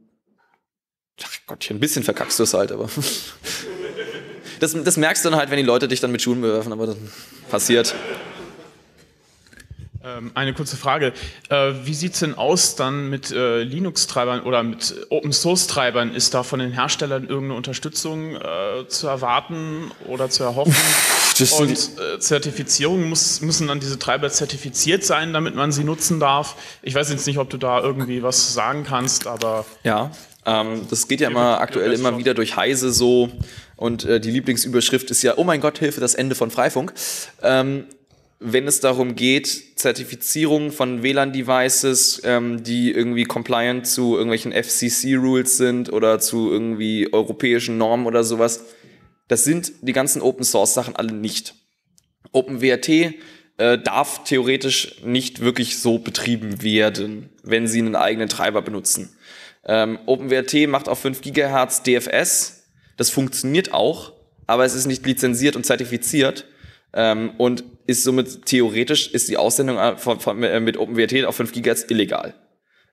ach Gottchen, ein bisschen verkackst du es halt, aber. Das, das, merkst du dann halt, wenn die Leute dich dann mit Schuhen bewerfen, aber das passiert. Ähm, eine kurze Frage. Äh, wie sieht es denn aus dann mit äh, Linux-Treibern oder mit Open-Source-Treibern? Ist da von den Herstellern irgendeine Unterstützung äh, zu erwarten oder zu erhoffen? und äh, Zertifizierungen muss, müssen dann diese Treiber zertifiziert sein, damit man sie nutzen darf. Ich weiß jetzt nicht, ob du da irgendwie was sagen kannst, aber. Ja, ähm, das geht ja immer aktuell immer wieder durch Heise so. Und äh, die Lieblingsüberschrift ist ja, oh mein Gott, Hilfe, das Ende von Freifunk. Ähm, wenn es darum geht, Zertifizierung von WLAN-Devices, ähm, die irgendwie compliant zu irgendwelchen FCC-Rules sind oder zu irgendwie europäischen Normen oder sowas, das sind die ganzen Open Source Sachen alle nicht. OpenWrt äh, darf theoretisch nicht wirklich so betrieben werden, wenn sie einen eigenen Treiber benutzen. Ähm, OpenWrt macht auf 5 GHz DFS. Das funktioniert auch, aber es ist nicht lizenziert und zertifiziert ähm, und ist somit theoretisch ist die Aussendung äh, von, von, äh, mit OpenWrt auf 5 GHz illegal.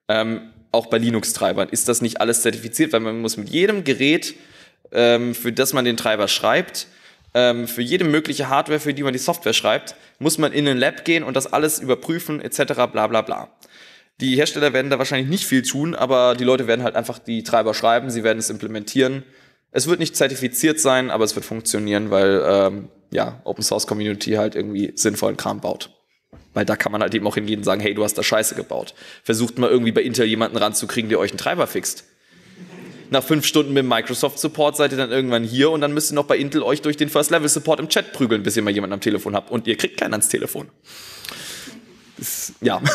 Ähm, auch bei Linux-Treibern ist das nicht alles zertifiziert, weil man muss mit jedem Gerät ähm, für das man den Treiber schreibt. Ähm, für jede mögliche Hardware, für die man die Software schreibt, muss man in ein Lab gehen und das alles überprüfen, etc. bla bla bla. Die Hersteller werden da wahrscheinlich nicht viel tun, aber die Leute werden halt einfach die Treiber schreiben, sie werden es implementieren. Es wird nicht zertifiziert sein, aber es wird funktionieren, weil ähm, ja, Open Source Community halt irgendwie sinnvollen Kram baut. Weil da kann man halt eben auch hingehen und sagen, hey, du hast da Scheiße gebaut. Versucht mal irgendwie bei Intel jemanden ranzukriegen, der euch einen Treiber fixt nach fünf Stunden mit Microsoft Support seid ihr dann irgendwann hier und dann müsst ihr noch bei Intel euch durch den First Level Support im Chat prügeln, bis ihr mal jemanden am Telefon habt und ihr kriegt keinen ans Telefon. Das, ja.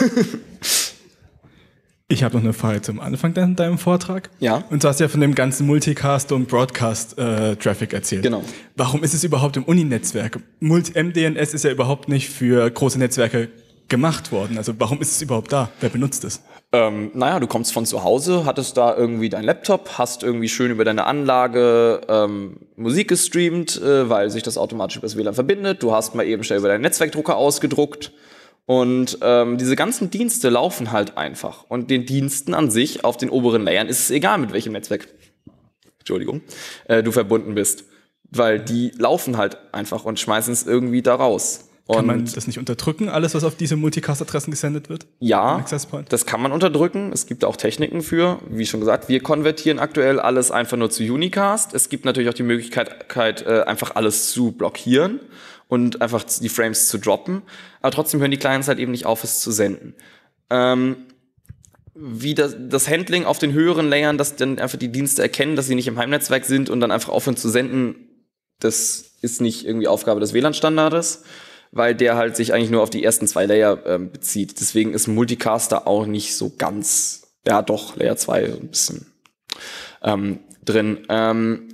Ich habe noch eine Frage zum Anfang de deinem Vortrag. Ja. Und du hast ja von dem ganzen Multicast und Broadcast-Traffic äh, erzählt. Genau. Warum ist es überhaupt im Uni-Netzwerk? MDNS ist ja überhaupt nicht für große Netzwerke gemacht worden? Also warum ist es überhaupt da? Wer benutzt es? Ähm, naja, du kommst von zu Hause, hattest da irgendwie dein Laptop, hast irgendwie schön über deine Anlage ähm, Musik gestreamt, äh, weil sich das automatisch über das WLAN verbindet. Du hast mal eben schnell über deinen Netzwerkdrucker ausgedruckt. Und ähm, diese ganzen Dienste laufen halt einfach. Und den Diensten an sich auf den oberen Layern ist es egal, mit welchem Netzwerk Entschuldigung, äh, du verbunden bist. Weil die laufen halt einfach und schmeißen es irgendwie da raus. Kann man das nicht unterdrücken, alles, was auf diese Multicast-Adressen gesendet wird? Ja, das kann man unterdrücken. Es gibt auch Techniken für. Wie schon gesagt, wir konvertieren aktuell alles einfach nur zu Unicast. Es gibt natürlich auch die Möglichkeit, äh, einfach alles zu blockieren und einfach die Frames zu droppen. Aber trotzdem hören die Clients halt eben nicht auf, es zu senden. Ähm, wie das, das Handling auf den höheren Layern, dass dann einfach die Dienste erkennen, dass sie nicht im Heimnetzwerk sind und dann einfach aufhören zu senden, das ist nicht irgendwie Aufgabe des wlan standards weil der halt sich eigentlich nur auf die ersten zwei Layer ähm, bezieht. Deswegen ist Multicaster auch nicht so ganz, ja doch, Layer 2 so ein bisschen ähm, drin. Ähm,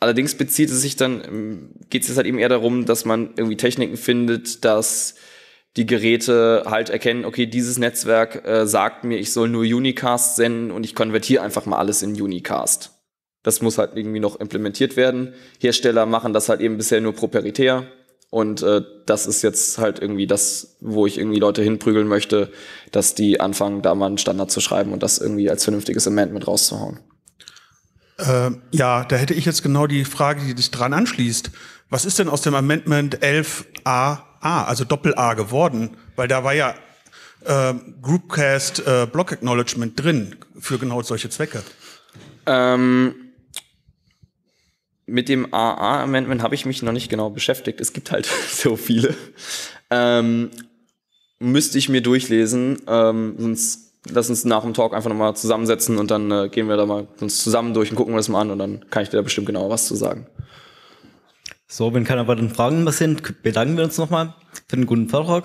allerdings bezieht es sich dann, ähm, geht es halt eben eher darum, dass man irgendwie Techniken findet, dass die Geräte halt erkennen, okay, dieses Netzwerk äh, sagt mir, ich soll nur Unicast senden und ich konvertiere einfach mal alles in Unicast. Das muss halt irgendwie noch implementiert werden. Hersteller machen das halt eben bisher nur proprietär und äh, das ist jetzt halt irgendwie das, wo ich irgendwie Leute hinprügeln möchte, dass die anfangen, da mal einen Standard zu schreiben und das irgendwie als vernünftiges Amendment rauszuhauen. Äh, ja, da hätte ich jetzt genau die Frage, die dich dran anschließt. Was ist denn aus dem Amendment 11 aa also Doppel-A geworden? Weil da war ja äh, Groupcast äh, Block Acknowledgement drin für genau solche Zwecke. Ähm mit dem AA-Amendment habe ich mich noch nicht genau beschäftigt. Es gibt halt so viele. Ähm, müsste ich mir durchlesen, ähm, sonst lass uns nach dem Talk einfach nochmal zusammensetzen und dann äh, gehen wir da mal uns zusammen durch und gucken wir das mal an und dann kann ich dir da bestimmt genau was zu sagen. So, wenn keine weiteren Fragen mehr sind, bedanken wir uns nochmal für den guten Vortrag.